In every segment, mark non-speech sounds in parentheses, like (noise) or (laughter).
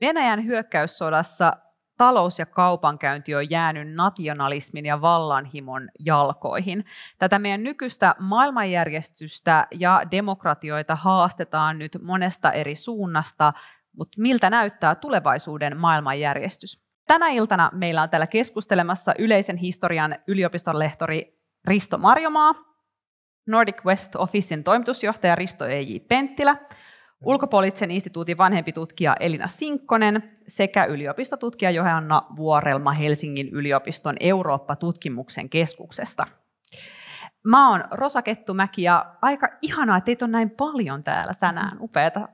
Venäjän hyökkäyssodassa talous- ja kaupankäynti on jäänyt nationalismin ja vallanhimon jalkoihin. Tätä meidän nykyistä maailmanjärjestystä ja demokratioita haastetaan nyt monesta eri suunnasta, mutta miltä näyttää tulevaisuuden maailmanjärjestys? Tänä iltana meillä on täällä keskustelemassa yleisen historian yliopiston lehtori Risto Marjomaa, Nordic West Officein toimitusjohtaja Risto E.J. Penttilä, Ulkopoliittisen instituutin vanhempi tutkija Elina Sinkkonen sekä yliopistotutkija Johanna Vuorelma Helsingin yliopiston Eurooppa-tutkimuksen keskuksesta. Mä oon Rosa Kettumäki ja aika ihanaa, että teitä on näin paljon täällä tänään. Upeata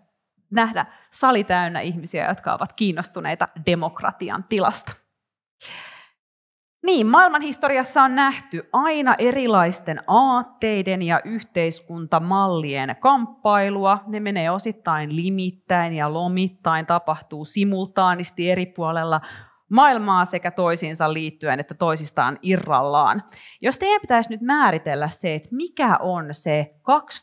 nähdä sali täynnä ihmisiä, jotka ovat kiinnostuneita demokratian tilasta. Niin, maailman historiassa on nähty aina erilaisten aatteiden ja yhteiskuntamallien kamppailua. Ne menee osittain limittäin ja lomittain, tapahtuu simultaanisti eri puolella maailmaa sekä toisiinsa liittyen että toisistaan irrallaan. Jos teidän pitäisi nyt määritellä se, että mikä on se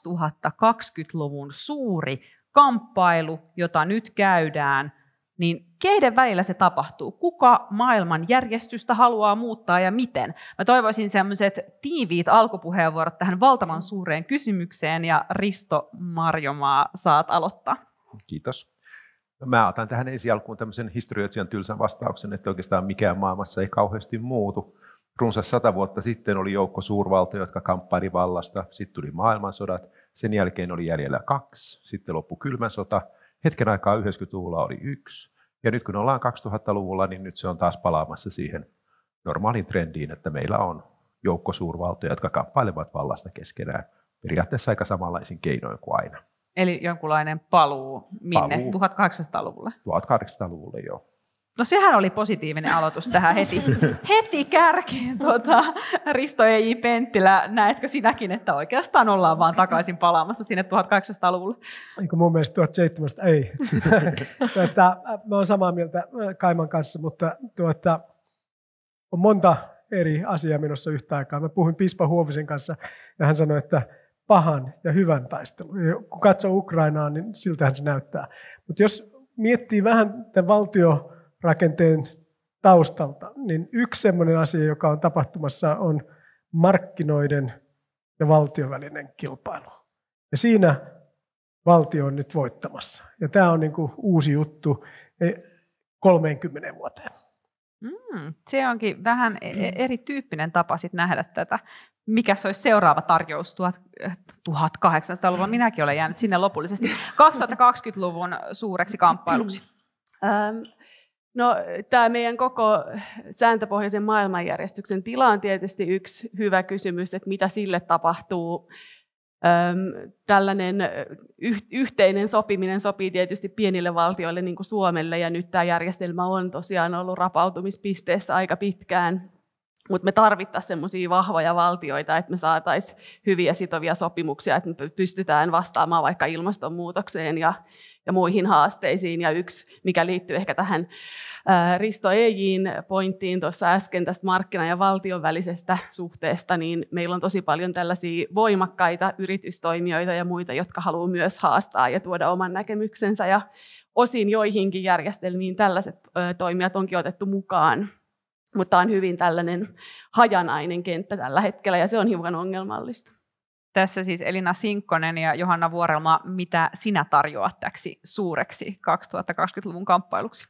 2020-luvun suuri kamppailu, jota nyt käydään, niin keiden välillä se tapahtuu, kuka maailman järjestystä haluaa muuttaa ja miten. Mä toivoisin sellaiset tiiviit alkupuheenvuorot tähän valtavan suureen kysymykseen ja Risto Marjomaa saat aloittaa. Kiitos. No, mä otan tähän ensi alkuun tämmöisen historioitsijan tylsän vastauksen, että oikeastaan mikään maailmassa ei kauheasti muutu. Runsas sata vuotta sitten oli joukko suurvaltoja, jotka kamppaili vallasta. Sitten tuli maailmansodat. Sen jälkeen oli jäljellä kaksi. Sitten loppui kylmä sota. Hetken aikaa 90-luvulla oli yksi. Ja nyt kun ollaan 2000-luvulla, niin nyt se on taas palaamassa siihen normaaliin trendiin, että meillä on joukko suurvaltoja, jotka kamppailevat vallasta keskenään periaatteessa aika samanlaisin keinoin kuin aina. Eli jonkunlainen paluu minne? Paluu. 1800-luvulle? 1800-luvulle, joo. No sehän oli positiivinen aloitus tähän heti, heti kärkeen. Tuota, Risto ei Penttilä, näetkö sinäkin, että oikeastaan ollaan vaan takaisin palaamassa sinne 1800-luvulle? Eikö mun mielestä 1700 ei. (laughs) tuota, mä oon samaa mieltä äh, Kaiman kanssa, mutta tuota, on monta eri asiaa menossa yhtä aikaa. Mä puhuin Pispa Huovisen kanssa ja hän sanoi, että pahan ja hyvän taistelu. Ja kun katsoo Ukrainaa, niin siltähän se näyttää. Mutta jos miettii vähän tämän valtio rakenteen taustalta, niin yksi sellainen asia, joka on tapahtumassa, on markkinoiden ja valtion välinen kilpailu. Ja siinä valtio on nyt voittamassa. Ja tämä on niin kuin uusi juttu 30 e, vuoteen. Mm, se onkin vähän e, e, erityyppinen tapa sit nähdä tätä. Mikä se olisi seuraava tarjous 1800 luvun Minäkin olen jäänyt sinne lopullisesti 2020-luvun (laughs) suureksi kamppailuksi. No, tämä meidän koko sääntöpohjaisen maailmanjärjestyksen tila on tietysti yksi hyvä kysymys, että mitä sille tapahtuu. tällainen yhteinen sopiminen sopii tietysti pienille valtioille, niin kuin Suomelle, ja nyt tämä järjestelmä on tosiaan ollut rapautumispisteessä aika pitkään mutta me tarvittaisiin semmoisia vahvoja valtioita, että me saataisiin hyviä sitovia sopimuksia, että me pystytään vastaamaan vaikka ilmastonmuutokseen ja, ja muihin haasteisiin. Ja yksi, mikä liittyy ehkä tähän Risto Ejiin pointtiin tuossa äsken tästä markkina- ja valtion välisestä suhteesta, niin meillä on tosi paljon tällaisia voimakkaita yritystoimijoita ja muita, jotka haluaa myös haastaa ja tuoda oman näkemyksensä. Ja osin joihinkin järjestelmiin tällaiset toimijat onkin otettu mukaan mutta on hyvin tällainen hajanainen kenttä tällä hetkellä ja se on hiukan ongelmallista. Tässä siis Elina Sinkkonen ja Johanna Vuorelma, mitä sinä tarjoat täksi suureksi 2020-luvun kamppailuksi?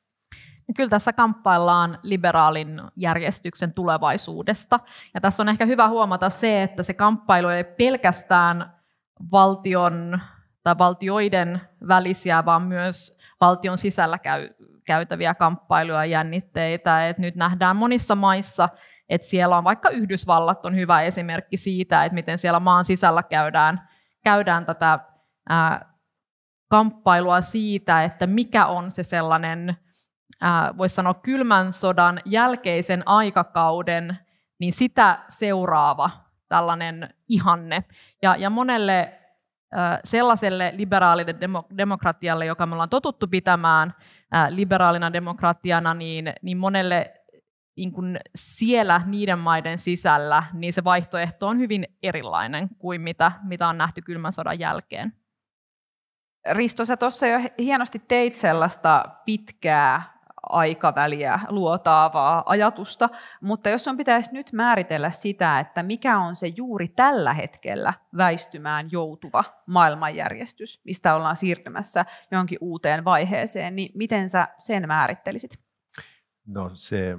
No kyllä tässä kamppaillaan liberaalin järjestyksen tulevaisuudesta. Ja tässä on ehkä hyvä huomata se, että se kamppailu ei pelkästään valtion tai valtioiden välisiä, vaan myös valtion sisällä käy, käytäviä kamppailuja ja jännitteitä. Et nyt nähdään monissa maissa, että siellä on vaikka Yhdysvallat on hyvä esimerkki siitä, että miten siellä maan sisällä käydään, käydään tätä ää, kamppailua siitä, että mikä on se sellainen, voisi sanoa kylmän sodan jälkeisen aikakauden, niin sitä seuraava tällainen ihanne. Ja, ja monelle sellaiselle liberaalille demokratialle, joka me ollaan totuttu pitämään liberaalina demokratiana, niin, niin monelle niin kuin siellä niiden maiden sisällä, niin se vaihtoehto on hyvin erilainen kuin mitä, mitä on nähty kylmän sodan jälkeen. Risto, sä tuossa jo hienosti teit sellaista pitkää aikaväliä luotaavaa ajatusta, mutta jos on pitäisi nyt määritellä sitä, että mikä on se juuri tällä hetkellä väistymään joutuva maailmanjärjestys, mistä ollaan siirtymässä johonkin uuteen vaiheeseen, niin miten sä sen määrittelisit? No se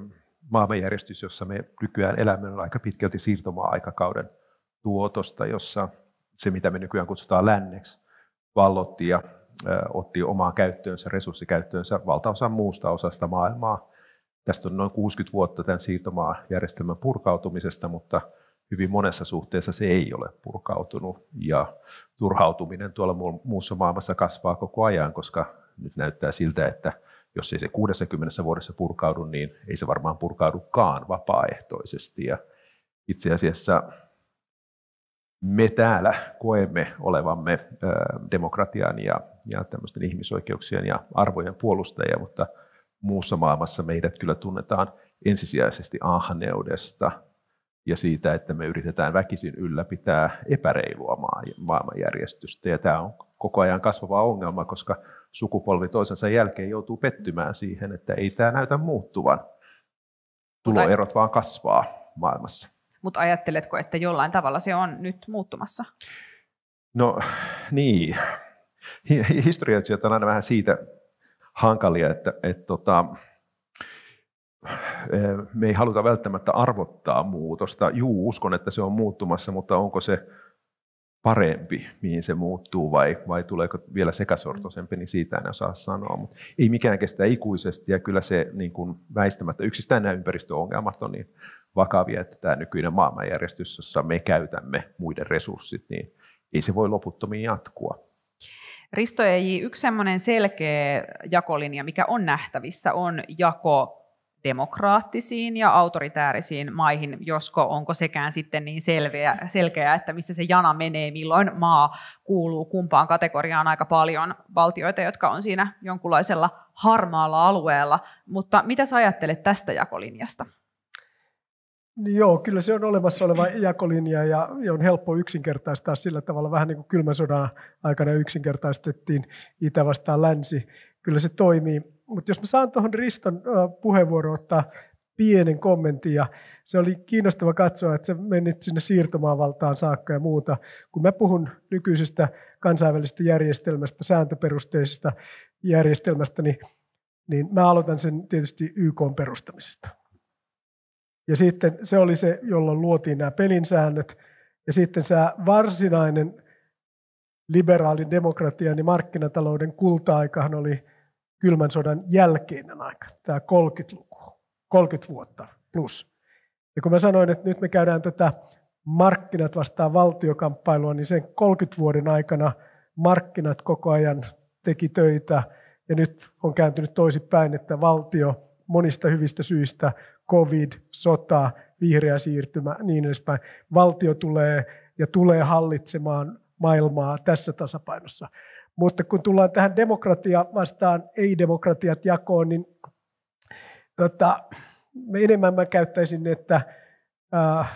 maailmanjärjestys, jossa me nykyään elämme, on aika pitkälti siirtomaa-aikakauden tuotosta, jossa se, mitä me nykyään kutsutaan länneksi, vallotti ja otti omaan käyttöönsä, resurssikäyttöönsä valtaosan muusta osasta maailmaa. Tästä on noin 60 vuotta tämän siirtomaajärjestelmän purkautumisesta, mutta hyvin monessa suhteessa se ei ole purkautunut. Ja turhautuminen tuolla muussa maailmassa kasvaa koko ajan, koska nyt näyttää siltä, että jos ei se 60 vuodessa purkaudu, niin ei se varmaan purkaudukaan vapaaehtoisesti. Ja itse asiassa me täällä koemme olevamme demokratian ja, ja tämmöisten ihmisoikeuksien ja arvojen puolustajia, mutta muussa maailmassa meidät kyllä tunnetaan ensisijaisesti ahneudesta ja siitä, että me yritetään väkisin ylläpitää epäreilua maailmanjärjestystä. Ja tämä on koko ajan kasvava ongelma, koska sukupolvi toisensa jälkeen joutuu pettymään siihen, että ei tämä näytä muuttuvan. Tuloerot vaan kasvaa maailmassa mutta ajatteletko, että jollain tavalla se on nyt muuttumassa? No (sighs) niin, historioitsijat on aina vähän siitä hankalia, että, että tota, (sighs) eh, me ei haluta välttämättä arvottaa muutosta. Juu, uskon, että se on muuttumassa, mutta onko se parempi, mihin se muuttuu vai, vai tuleeko vielä sekasortoisempi, niin siitä en osaa sanoa. Mutta ei mikään kestä ikuisesti ja kyllä se niin kuin väistämättä, yksistään nämä ympäristöongelmat on niin vakavia, että tämä nykyinen maailmanjärjestys, jossa me käytämme muiden resurssit, niin ei se voi loputtomiin jatkua. Risto ei yksi selkeä jakolinja, mikä on nähtävissä, on jako demokraattisiin ja autoritäärisiin maihin, josko onko sekään sitten niin selveä, selkeä, että missä se jana menee, milloin maa kuuluu kumpaan kategoriaan aika paljon valtioita, jotka on siinä jonkunlaisella harmaalla alueella. Mutta mitä sä ajattelet tästä jakolinjasta? Niin joo, kyllä se on olemassa oleva jakolinja ja, on helppo yksinkertaistaa sillä tavalla, vähän niin kuin kylmän sodan aikana yksinkertaistettiin itä vastaan länsi. Kyllä se toimii. Mutta jos mä saan tuohon Riston puheenvuoroon ottaa pienen kommentin ja se oli kiinnostava katsoa, että se menit sinne siirtomaavaltaan saakka ja muuta. Kun mä puhun nykyisestä kansainvälisestä järjestelmästä, sääntöperusteisesta järjestelmästä, niin, niin mä aloitan sen tietysti YK perustamisesta. Ja sitten se oli se, jolloin luotiin nämä säännöt. Ja sitten se varsinainen liberaalin demokratian niin markkinatalouden kulta-aikahan oli kylmän sodan jälkeinen aika, tämä 30-luku, 30 vuotta plus. Ja kun mä sanoin, että nyt me käydään tätä markkinat vastaan valtiokamppailua, niin sen 30 vuoden aikana markkinat koko ajan teki töitä ja nyt on kääntynyt toisinpäin, että valtio monista hyvistä syistä, covid, sota, vihreä siirtymä, niin edespäin. Valtio tulee ja tulee hallitsemaan maailmaa tässä tasapainossa. Mutta kun tullaan tähän demokratia vastaan ei-demokratiat jakoon, niin tota, enemmän mä käyttäisin, että äh,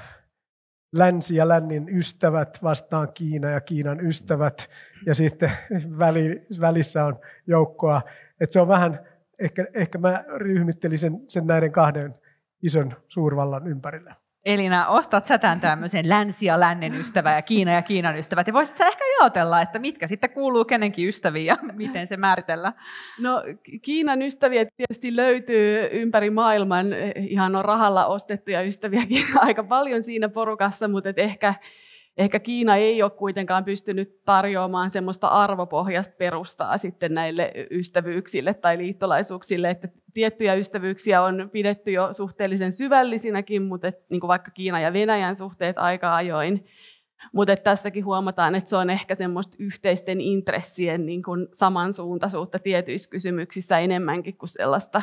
länsi ja lännin ystävät vastaan Kiina ja Kiinan ystävät, ja sitten (laughs) väli, välissä on joukkoa. Et se on vähän ehkä, ehkä mä ryhmittelin sen, sen näiden kahden ison suurvallan ympärillä. Elina, ostat sä tämän tämmöisen länsi ja lännen ystävä ja Kiina ja Kiinan ystävät, ja voisit sä ehkä jaotella, että mitkä sitten kuuluu kenenkin ystäviin ja (laughs) miten se määritellään? No Kiinan ystäviä tietysti löytyy ympäri maailman, ihan on rahalla ostettuja ystäviäkin (laughs) aika paljon siinä porukassa, mutta et ehkä Ehkä Kiina ei ole kuitenkaan pystynyt tarjoamaan semmoista arvopohjasta perustaa sitten näille ystävyyksille tai liittolaisuuksille, että tiettyjä ystävyyksiä on pidetty jo suhteellisen syvällisinäkin, mutta niin kuin vaikka Kiina ja Venäjän suhteet aika ajoin, mutta tässäkin huomataan, että se on ehkä semmoista yhteisten intressien niin kuin samansuuntaisuutta tietyissä kysymyksissä enemmänkin kuin sellaista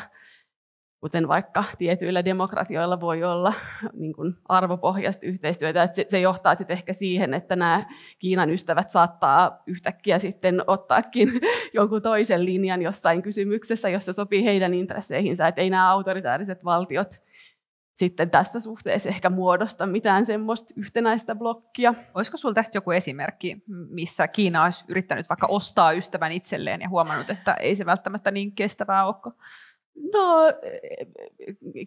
kuten vaikka tietyillä demokratioilla voi olla (laughs) niin kuin arvopohjaista yhteistyötä. Että se, se johtaa sitten ehkä siihen, että nämä Kiinan ystävät saattaa yhtäkkiä sitten ottaakin (laughs) jonkun toisen linjan jossain kysymyksessä, jossa sopii heidän intresseihinsä. Että ei nämä autoritääriset valtiot sitten tässä suhteessa ehkä muodosta mitään semmoista yhtenäistä blokkia. Olisiko sinulla tästä joku esimerkki, missä Kiina olisi yrittänyt vaikka ostaa ystävän itselleen ja huomannut, että ei se välttämättä niin kestävää olekaan? No, eh,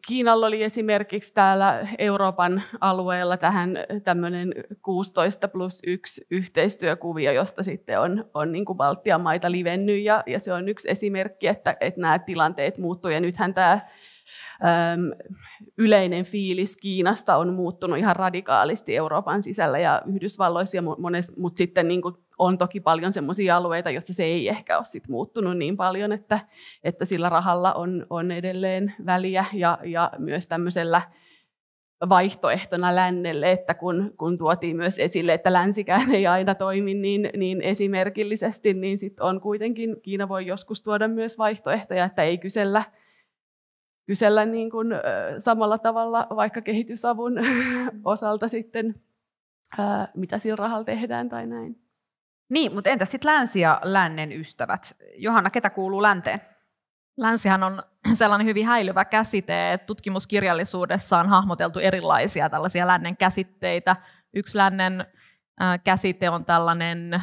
Kiinalla oli esimerkiksi täällä Euroopan alueella tähän tämmöinen 16 plus 1 yhteistyökuvio, josta sitten on, on niin kuin Baltian maita livennyt ja, ja se on yksi esimerkki, että, että nämä tilanteet muuttuu ja nythän tämä äm, yleinen fiilis Kiinasta on muuttunut ihan radikaalisti Euroopan sisällä ja Yhdysvalloissa, ja monessa, mutta sitten niin kuin on toki paljon sellaisia alueita, joissa se ei ehkä ole sit muuttunut niin paljon, että, että sillä rahalla on, on edelleen väliä ja, ja myös tämmöisellä vaihtoehtona lännelle, että kun, kun tuotiin myös esille, että länsikään ei aina toimi niin, niin esimerkillisesti, niin sitten on kuitenkin, Kiina voi joskus tuoda myös vaihtoehtoja, että ei kysellä, kysellä niin kuin, samalla tavalla vaikka kehitysavun osalta sitten, mitä sillä rahalla tehdään tai näin. Niin, mutta entä sitten länsi ja lännen ystävät? Johanna, ketä kuuluu länteen? Länsihän on (clears throat) sellainen hyvin häilyvä käsite, että tutkimuskirjallisuudessa on hahmoteltu erilaisia tällaisia lännen käsitteitä. Yksi lännen käsite on tällainen,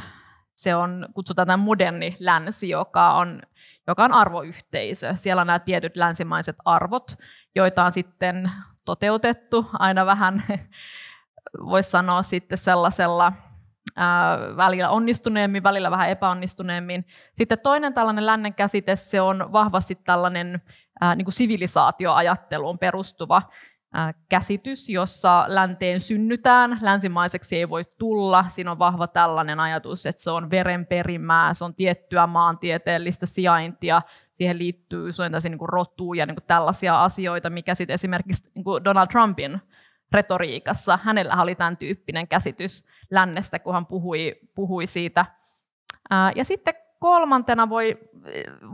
se on, kutsutaan tämä moderni länsi, joka on, joka on arvoyhteisö. Siellä on nämä tietyt länsimaiset arvot, joita on sitten toteutettu aina vähän, (laughs) voisi sanoa sitten sellaisella – välillä onnistuneemmin, välillä vähän epäonnistuneemmin. Sitten toinen tällainen lännen käsite, se on vahvasti tällainen niin kuin sivilisaatioajatteluun perustuva käsitys, jossa länteen synnytään, länsimaiseksi ei voi tulla. Siinä on vahva tällainen ajatus, että se on verenperimää, se on tiettyä maantieteellistä sijaintia, siihen liittyy usein niin rotuja ja niin kuin tällaisia asioita, mikä sitten esimerkiksi niin kuin Donald Trumpin retoriikassa. Hänellä oli tämän tyyppinen käsitys lännestä, kun hän puhui, puhui siitä. Ja sitten kolmantena voi,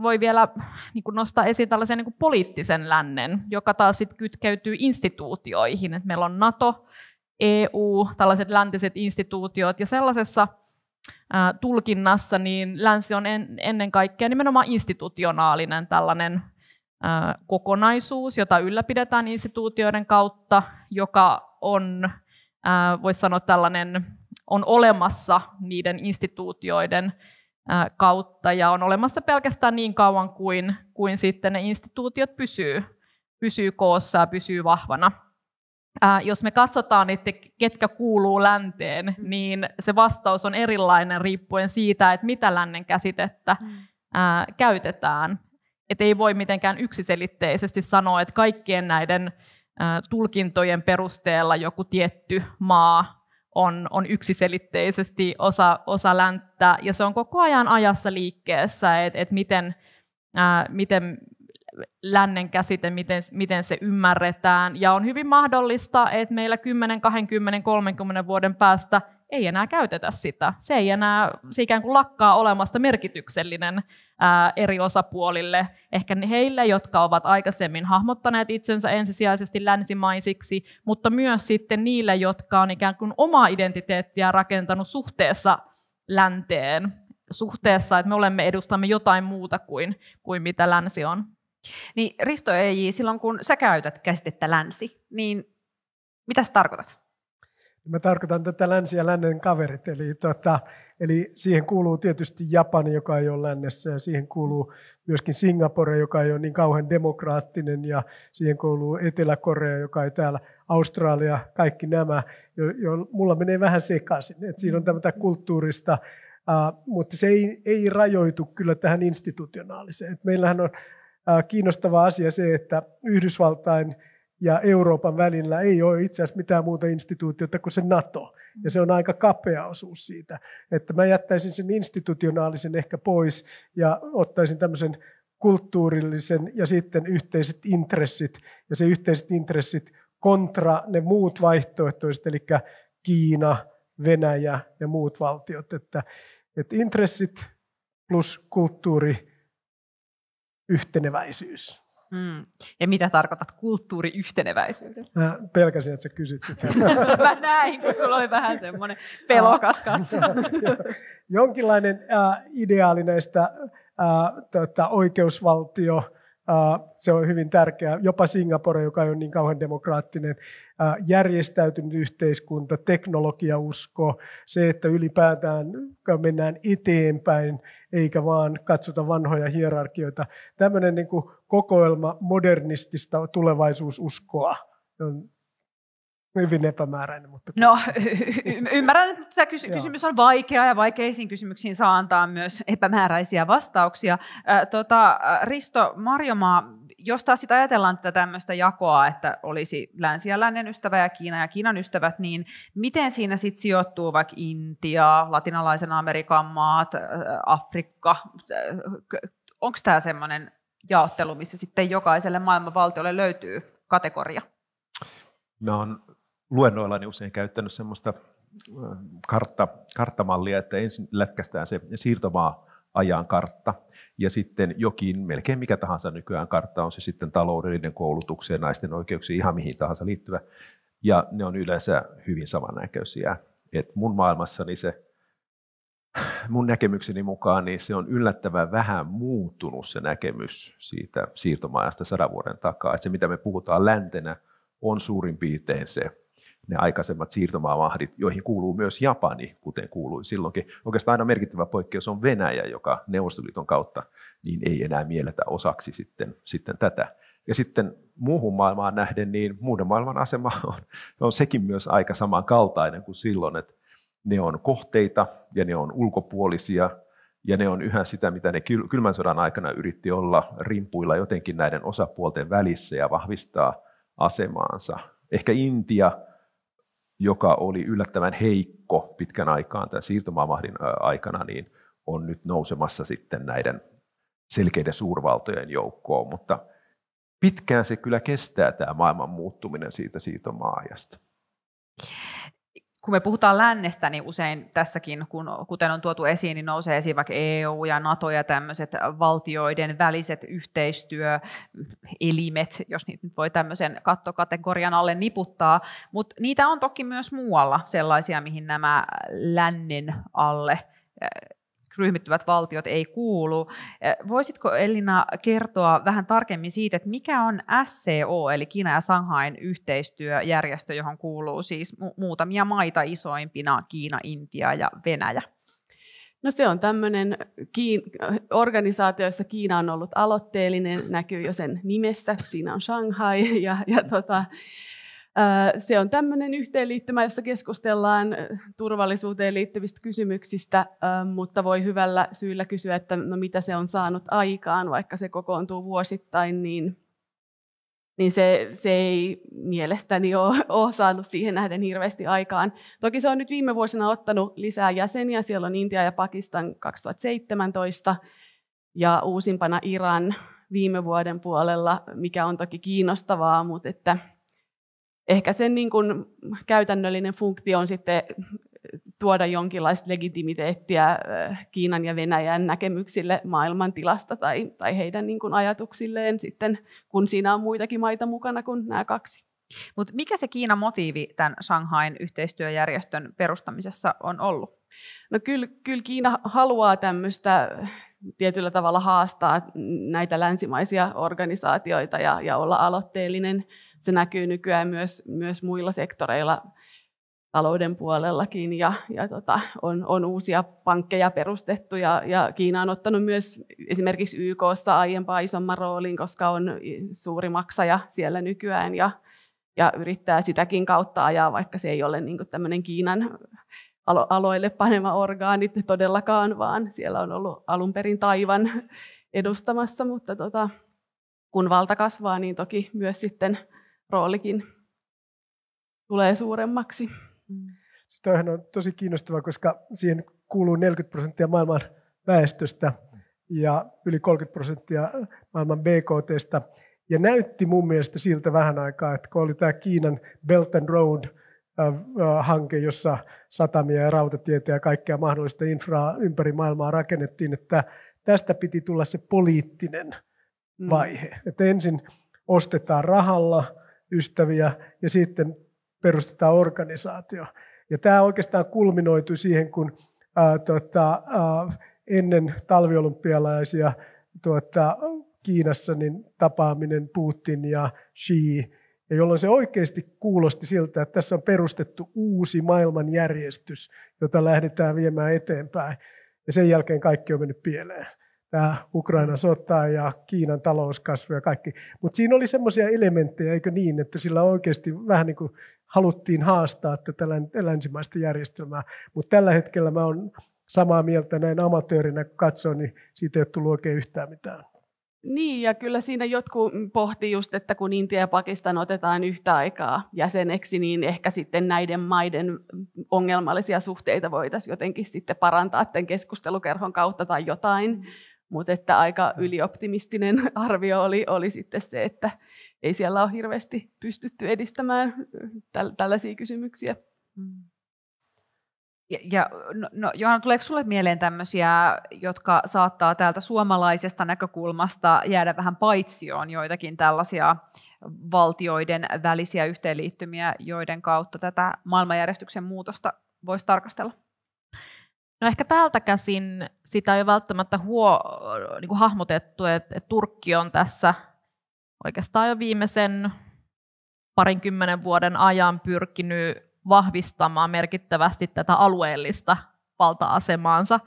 voi vielä niin kuin nostaa esiin tällaisen niin kuin poliittisen lännen, joka taas sit kytkeytyy instituutioihin. Et meillä on NATO, EU, tällaiset läntiset instituutiot, ja sellaisessa tulkinnassa niin länsi on ennen kaikkea nimenomaan institutionaalinen tällainen kokonaisuus, jota ylläpidetään instituutioiden kautta, joka on, voisi sanoa tällainen, on olemassa niiden instituutioiden kautta ja on olemassa pelkästään niin kauan kuin, kuin sitten ne instituutiot pysyy, pysyy koossa ja pysyy vahvana. Jos me katsotaan, että ketkä kuuluu länteen, niin se vastaus on erilainen riippuen siitä, että mitä lännen käsitettä mm. käytetään että ei voi mitenkään yksiselitteisesti sanoa, että kaikkien näiden tulkintojen perusteella joku tietty maa on, on yksiselitteisesti osa, osa länttä, ja se on koko ajan ajassa liikkeessä, että et miten, miten lännen käsite, miten, miten se ymmärretään, ja on hyvin mahdollista, että meillä 10, 20, 30 vuoden päästä ei enää käytetä sitä. Se ei enää, se ikään kuin lakkaa olemasta merkityksellinen ää, eri osapuolille. Ehkä heille, jotka ovat aikaisemmin hahmottaneet itsensä ensisijaisesti länsimaisiksi, mutta myös sitten niille, jotka on ikään kuin omaa identiteettiä rakentanut suhteessa länteen, suhteessa, että me olemme edustamme jotain muuta kuin, kuin mitä länsi on. Niin Risto EJ, silloin kun sä käytät käsitettä länsi, niin mitä sä tarkoitat? Niin mä tarkoitan tätä länsi ja lännen kaverit, eli, tota, eli siihen kuuluu tietysti Japani, joka ei ole lännessä, ja siihen kuuluu myöskin Singapore, joka ei ole niin kauhean demokraattinen, ja siihen kuuluu Etelä-Korea, joka ei täällä, Australia, kaikki nämä, jo, jo, mulla menee vähän sekaisin, että siinä on tämmöistä kulttuurista, uh, mutta se ei, ei rajoitu kyllä tähän institutionaaliseen. Et meillähän on uh, kiinnostava asia se, että Yhdysvaltain – ja Euroopan välillä ei ole itse asiassa mitään muuta instituutiota kuin se NATO. Ja se on aika kapea osuus siitä. Että mä jättäisin sen institutionaalisen ehkä pois ja ottaisin tämmöisen kulttuurillisen ja sitten yhteiset intressit. Ja se yhteiset intressit kontra ne muut vaihtoehtoiset, eli Kiina, Venäjä ja muut valtiot. Että, että intressit plus kulttuuri yhteneväisyys. Mm. Ja mitä tarkoitat kulttuuriyhteneväisyydellä? Mä pelkäsin, että sä kysyt sitä. (laughs) Mä näin, kun sulla oli vähän semmoinen pelokas ah. katso. (laughs) Jonkinlainen äh, ideaali näistä äh, tota, oikeusvaltio se on hyvin tärkeää. Jopa Singapore, joka ei ole niin kauhean demokraattinen, järjestäytynyt yhteiskunta, teknologiausko, se, että ylipäätään mennään eteenpäin eikä vaan katsota vanhoja hierarkioita. Tämmöinen niin kokoelma modernistista tulevaisuususkoa on Hyvin epämääräinen. Mutta... No, y- y- ymmärrän, että tämä kysy- kysymys on vaikea ja vaikeisiin kysymyksiin saa antaa myös epämääräisiä vastauksia. Äh, tota, Risto Marjomaa, jos taas sit ajatellaan tätä tämmöistä jakoa, että olisi länsi ja lännen ystävä ja Kiina ja Kiinan ystävät, niin miten siinä sitten sijoittuu vaikka Intia, latinalaisen Amerikan maat, Afrikka? Onko tämä semmoinen jaottelu, missä sitten jokaiselle maailman valtiolle löytyy kategoria? Nämä on luennoillani usein käyttänyt semmoista kartta, karttamallia, että ensin lätkästään se siirtomaa ajan kartta ja sitten jokin, melkein mikä tahansa nykyään kartta on se sitten taloudellinen koulutukseen, naisten oikeuksiin, ihan mihin tahansa liittyvä. Ja ne on yleensä hyvin samannäköisiä. Et mun maailmassani se, mun näkemykseni mukaan, niin se on yllättävän vähän muuttunut se näkemys siitä siirtomaajasta sadan vuoden takaa. Et se, mitä me puhutaan läntenä, on suurin piirtein se ne aikaisemmat siirtomaamahdit, joihin kuuluu myös Japani, kuten kuului silloinkin. Oikeastaan aina merkittävä poikkeus on Venäjä, joka Neuvostoliiton kautta niin ei enää mielletä osaksi sitten, sitten tätä. Ja sitten muuhun maailmaan nähden, niin muuden maailman asema on, on sekin myös aika samankaltainen kuin silloin, että ne on kohteita ja ne on ulkopuolisia ja ne on yhä sitä, mitä ne kylmän sodan aikana yritti olla rimpuilla jotenkin näiden osapuolten välissä ja vahvistaa asemaansa. Ehkä Intia joka oli yllättävän heikko pitkän aikaan tämän siirtomaavahdin aikana, niin on nyt nousemassa sitten näiden selkeiden suurvaltojen joukkoon, mutta pitkään se kyllä kestää tämä maailman muuttuminen siitä siirtomaajasta kun me puhutaan lännestä, niin usein tässäkin, kun, kuten on tuotu esiin, niin nousee esiin vaikka EU ja NATO ja tämmöiset valtioiden väliset yhteistyöelimet, jos niitä nyt voi tämmöisen kattokategorian alle niputtaa, mutta niitä on toki myös muualla sellaisia, mihin nämä lännen alle ryhmittyvät valtiot ei kuulu. Voisitko Elina kertoa vähän tarkemmin siitä, että mikä on SCO, eli Kiina ja Shanghain yhteistyöjärjestö, johon kuuluu siis mu- muutamia maita isoimpina, Kiina, Intia ja Venäjä? No se on tämmöinen Kiin- organisaatio, jossa Kiina on ollut aloitteellinen, näkyy jo sen nimessä, siinä on Shanghai ja, ja tota, se on tämmöinen yhteenliittymä, jossa keskustellaan turvallisuuteen liittyvistä kysymyksistä, mutta voi hyvällä syyllä kysyä, että no mitä se on saanut aikaan, vaikka se kokoontuu vuosittain, niin, niin se, se ei mielestäni ole, ole saanut siihen nähden hirveästi aikaan. Toki se on nyt viime vuosina ottanut lisää jäseniä, siellä on Intia ja Pakistan 2017 ja uusimpana Iran viime vuoden puolella, mikä on toki kiinnostavaa, mutta että – ehkä sen niin kuin käytännöllinen funktio on sitten eh, tuoda jonkinlaista legitimiteettiä eh, Kiinan ja Venäjän näkemyksille maailman tilasta tai, tai heidän niin kuin ajatuksilleen sitten, kun siinä on muitakin maita mukana kuin nämä kaksi. Mut mikä se Kiinan motiivi tämän Shanghain yhteistyöjärjestön perustamisessa on ollut? No kyllä, kyllä Kiina haluaa tämmöistä eh, tietyllä tavalla haastaa näitä länsimaisia organisaatioita ja, ja olla aloitteellinen se näkyy nykyään myös, myös muilla sektoreilla talouden puolellakin ja, ja tota, on, on uusia pankkeja perustettu ja, ja Kiina on ottanut myös esimerkiksi YKssa aiempaa isomman roolin, koska on suuri maksaja siellä nykyään ja, ja yrittää sitäkin kautta ajaa, vaikka se ei ole niin tämmöinen Kiinan alo- aloille panema orgaanit todellakaan, vaan siellä on ollut alun perin Taivan edustamassa, mutta tota, kun valta kasvaa, niin toki myös sitten roolikin tulee suuremmaksi. Mm. Tämähän on tosi kiinnostavaa, koska siihen kuuluu 40 prosenttia maailman väestöstä ja yli 30 prosenttia maailman BKTstä. Ja näytti mun mielestä siltä vähän aikaa, että kun oli tämä Kiinan Belt and Road äh, äh, hanke, jossa satamia ja rautatietä ja kaikkea mahdollista infraa ympäri maailmaa rakennettiin, että tästä piti tulla se poliittinen mm. vaihe. Mm. Että ensin ostetaan rahalla – ystäviä ja sitten perustetaan organisaatio. Ja tämä oikeastaan kulminoitui siihen, kun ää, tota, ää, ennen talviolympialaisia tuota, Kiinassa niin tapaaminen Putin ja Xi, ja jolloin se oikeasti kuulosti siltä, että tässä on perustettu uusi maailmanjärjestys, jota lähdetään viemään eteenpäin. Ja sen jälkeen kaikki on mennyt pieleen tämä Ukrainan sota ja Kiinan talouskasvu ja kaikki. Mutta siinä oli semmoisia elementtejä, eikö niin, että sillä oikeasti vähän niin kuin haluttiin haastaa tätä länsimaista järjestelmää. Mutta tällä hetkellä mä olen samaa mieltä näin amatöörinä, kun katsoin, niin siitä ei ole tullut oikein yhtään mitään. Niin, ja kyllä siinä jotkut pohti just, että kun Intia ja Pakistan otetaan yhtä aikaa jäseneksi, niin ehkä sitten näiden maiden ongelmallisia suhteita voitaisiin jotenkin sitten parantaa tämän keskustelukerhon kautta tai jotain. Mutta että aika ylioptimistinen (laughs) arvio oli, oli sitten se, että ei siellä ole hirveästi pystytty edistämään täl, tällaisia kysymyksiä. Mm. Ja, ja no, no, Johanna, tuleeko sinulle mieleen tämmöisiä, jotka saattaa täältä suomalaisesta näkökulmasta jäädä vähän paitsioon joitakin tällaisia valtioiden välisiä yhteenliittymiä, joiden kautta tätä maailmanjärjestyksen muutosta voisi tarkastella? No ehkä täältä käsin sitä ei välttämättä huo, niin kuin hahmotettu, että, että Turkki on tässä oikeastaan jo viimeisen parinkymmenen vuoden ajan pyrkinyt vahvistamaan merkittävästi tätä alueellista valta-asemaansa.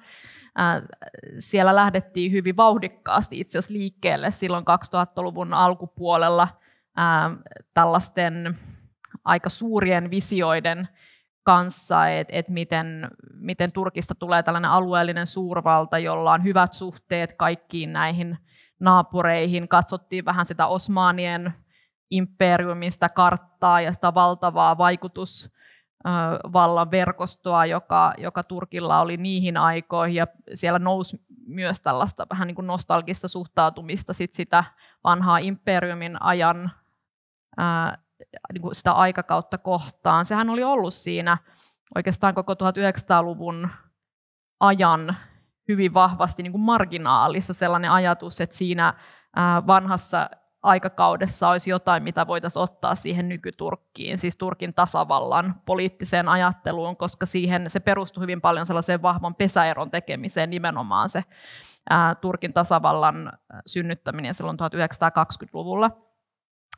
Siellä lähdettiin hyvin vauhdikkaasti itse asiassa liikkeelle silloin 2000-luvun alkupuolella tällaisten aika suurien visioiden kanssa, että et miten, miten Turkista tulee tällainen alueellinen suurvalta, jolla on hyvät suhteet kaikkiin näihin naapureihin. Katsottiin vähän sitä osmanien imperiumista karttaa ja sitä valtavaa vaikutus vallan verkostoa, joka, joka Turkilla oli niihin aikoihin, ja siellä nousi myös tällaista vähän niin kuin nostalgista suhtautumista sit sitä vanhaa imperiumin ajan ää, niin sitä aikakautta kohtaan. Sehän oli ollut siinä oikeastaan koko 1900-luvun ajan hyvin vahvasti niin kuin marginaalissa sellainen ajatus, että siinä vanhassa aikakaudessa olisi jotain, mitä voitaisiin ottaa siihen nykyturkkiin, siis Turkin tasavallan poliittiseen ajatteluun, koska siihen se perustui hyvin paljon sellaiseen vahvan pesäeron tekemiseen, nimenomaan se Turkin tasavallan synnyttäminen silloin 1920-luvulla.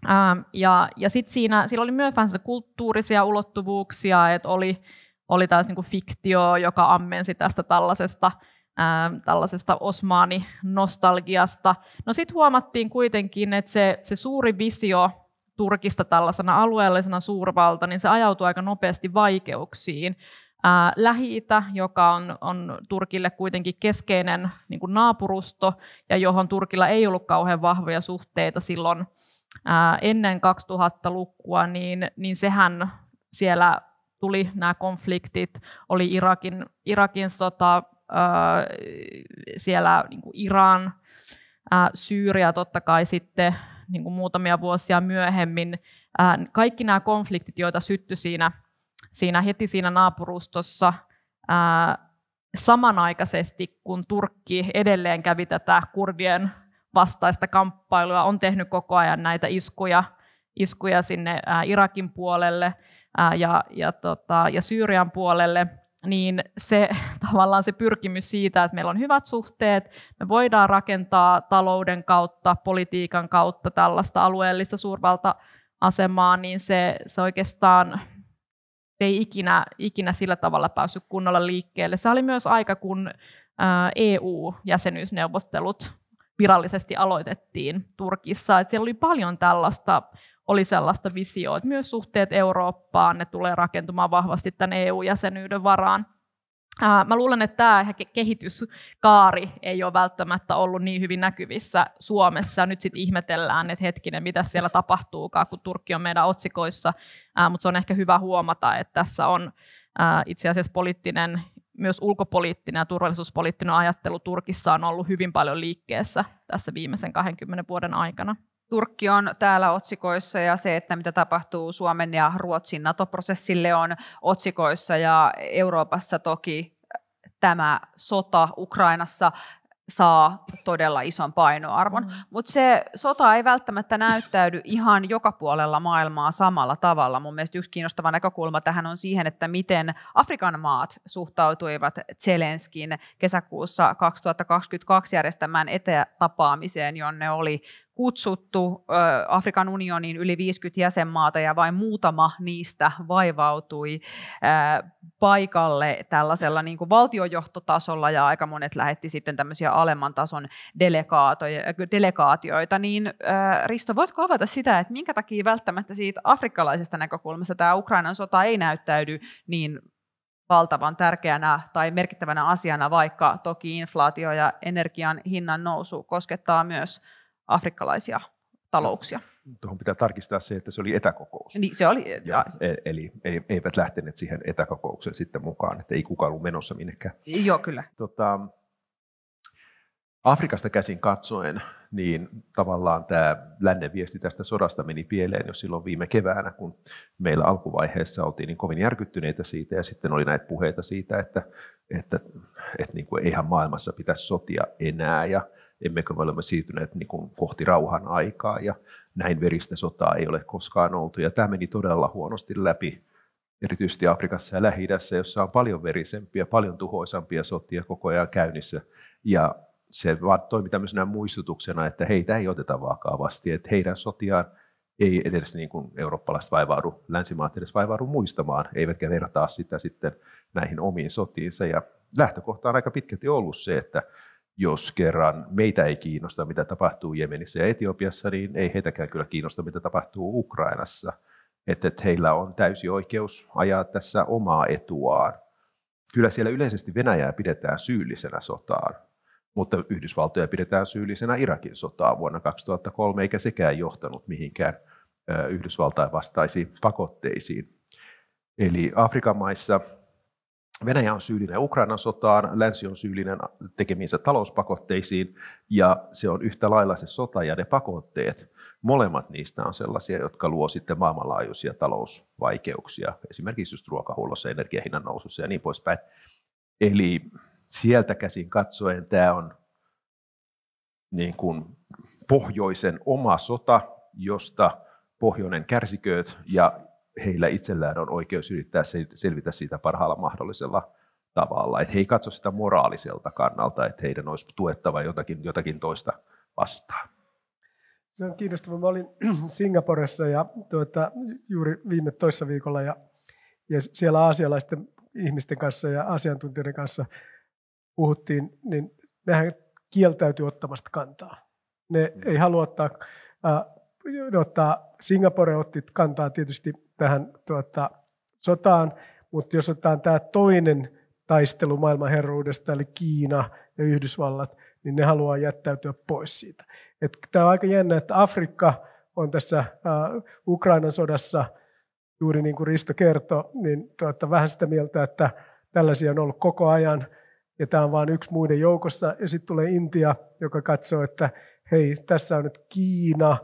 Ähm, ja ja sitten siinä sillä oli myös vähän kulttuurisia ulottuvuuksia, että oli, oli tällaista niin fiktio, joka ammensi tästä tällaisesta, ähm, tällaisesta osmaani-nostalgiasta. No sitten huomattiin kuitenkin, että se, se suuri visio Turkista tällaisena alueellisena suurvalta, niin se ajautui aika nopeasti vaikeuksiin. Äh, lähiitä, lähi joka on, on Turkille kuitenkin keskeinen niin naapurusto ja johon Turkilla ei ollut kauhean vahvoja suhteita silloin ää, ennen 2000-lukua, niin, niin sehän siellä tuli nämä konfliktit, oli Irakin, Irakin sota, ää, siellä niin kuin Iran, ää, Syyria totta kai sitten niin kuin muutamia vuosia myöhemmin. Ää, kaikki nämä konfliktit, joita syttyi siinä, siinä heti siinä naapurustossa, ää, samanaikaisesti kun Turkki edelleen kävi tätä kurdien vastaista kamppailua, on tehnyt koko ajan näitä iskuja, iskuja sinne äh, Irakin puolelle äh, ja, ja, tota, ja Syyrian puolelle, niin se (laughs) tavallaan se pyrkimys siitä, että meillä on hyvät suhteet, me voidaan rakentaa talouden kautta, politiikan kautta tällaista alueellista suurvalta asemaa, niin se, se oikeastaan ei ikinä, ikinä sillä tavalla päässyt kunnolla liikkeelle. Se oli myös aika, kun äh, EU-jäsenyysneuvottelut virallisesti aloitettiin Turkissa. että siellä oli paljon tällaista, oli sellaista visioa, että myös suhteet Eurooppaan, ne tulee rakentumaan vahvasti tämän EU-jäsenyyden varaan. Mä luulen, että tämä ehkä kehityskaari ei ole välttämättä ollut niin hyvin näkyvissä Suomessa. Nyt sitten ihmetellään, että hetkinen, mitä siellä tapahtuukaan, kun Turkki on meidän otsikoissa. Mutta se on ehkä hyvä huomata, että tässä on itse asiassa poliittinen myös ulkopoliittinen ja turvallisuuspoliittinen ajattelu Turkissa on ollut hyvin paljon liikkeessä tässä viimeisen 20 vuoden aikana. Turkki on täällä otsikoissa ja se, että mitä tapahtuu Suomen ja Ruotsin NATO-prosessille on otsikoissa ja Euroopassa toki tämä sota Ukrainassa saa todella ison painoarvon. Mm. Mutta se sota ei välttämättä näyttäydy ihan joka puolella maailmaa samalla tavalla. Mun mielestä yksi kiinnostava näkökulma tähän on siihen, että miten Afrikan maat suhtautuivat Zelenskin kesäkuussa 2022 järjestämään etätapaamiseen, jonne oli kutsuttu Afrikan unionin yli 50 jäsenmaata ja vain muutama niistä vaivautui paikalle tällaisella niin kuin valtiojohtotasolla ja aika monet lähetti sitten tämmöisiä alemman tason delegaatioita, niin Risto, voitko avata sitä, että minkä takia välttämättä siitä afrikkalaisesta näkökulmasta tämä Ukrainan sota ei näyttäydy niin valtavan tärkeänä tai merkittävänä asiana, vaikka toki inflaatio ja energian hinnan nousu koskettaa myös afrikkalaisia talouksia. Tuohon pitää tarkistaa se, että se oli etäkokous. Niin, se oli. Ja, e- eli ei, eivät lähteneet siihen etäkokoukseen sitten mukaan, että ei kukaan ollut menossa minnekään. Joo, kyllä. Tota, Afrikasta käsin katsoen, niin tavallaan tämä lännen viesti tästä sodasta meni pieleen jo silloin viime keväänä, kun meillä alkuvaiheessa oltiin niin kovin järkyttyneitä siitä, ja sitten oli näitä puheita siitä, että, että, että, että niin kuin eihän maailmassa pitäisi sotia enää, ja emmekö me olemme siirtyneet niin kuin kohti rauhan aikaa ja näin veristä sotaa ei ole koskaan oltu. Ja tämä meni todella huonosti läpi, erityisesti Afrikassa ja lähi jossa on paljon verisempiä, paljon tuhoisampia sotia koko ajan käynnissä. Ja se vaan toimi tämmöisenä muistutuksena, että heitä ei oteta vakavasti, että heidän sotiaan ei edes niin kuin eurooppalaiset vaivaudu, länsimaat edes vaivaudu muistamaan, eivätkä vertaa sitä sitten näihin omiin sotiinsa. Ja lähtökohta on aika pitkälti ollut se, että jos kerran meitä ei kiinnosta, mitä tapahtuu Jemenissä ja Etiopiassa, niin ei heitäkään kyllä kiinnosta, mitä tapahtuu Ukrainassa. Että, heillä on täysi oikeus ajaa tässä omaa etuaan. Kyllä siellä yleisesti Venäjää pidetään syyllisenä sotaan, mutta Yhdysvaltoja pidetään syyllisenä Irakin sotaan vuonna 2003, eikä sekään johtanut mihinkään Yhdysvaltain vastaisiin pakotteisiin. Eli Afrikan maissa Venäjä on syyllinen Ukrainan sotaan, länsi on syyllinen tekemiinsä talouspakotteisiin ja se on yhtä lailla se sota ja ne pakotteet. Molemmat niistä on sellaisia, jotka luo sitten maailmanlaajuisia talousvaikeuksia, esimerkiksi just ruokahuollossa, energiahinnan nousussa ja niin poispäin. Eli sieltä käsin katsoen tämä on niin kuin pohjoisen oma sota, josta pohjoinen kärsikööt ja heillä itsellään on oikeus yrittää selvitä siitä parhaalla mahdollisella tavalla. Että he ei katso sitä moraaliselta kannalta, että heidän olisi tuettava jotakin, jotakin toista vastaan. Se on kiinnostavaa. Mä olin (clears throat) Singaporessa ja tuota, juuri viime toissa viikolla ja, ja siellä aasialaisten ihmisten kanssa ja asiantuntijoiden kanssa puhuttiin, niin nehän kieltäytyy ottamasta kantaa. Ne mm. ei halua ottaa, äh, ottaa, Singapore otti kantaa tietysti tähän tuota, sotaan, mutta jos otetaan tämä toinen taistelu maailmanherruudesta, eli Kiina ja Yhdysvallat, niin ne haluaa jättäytyä pois siitä. Et tämä on aika jännä, että Afrikka on tässä äh, Ukrainan sodassa, juuri niin kuin Risto kertoi, niin tuota, vähän sitä mieltä, että tällaisia on ollut koko ajan, ja tämä on vain yksi muiden joukossa. Ja sitten tulee Intia, joka katsoo, että hei, tässä on nyt Kiina,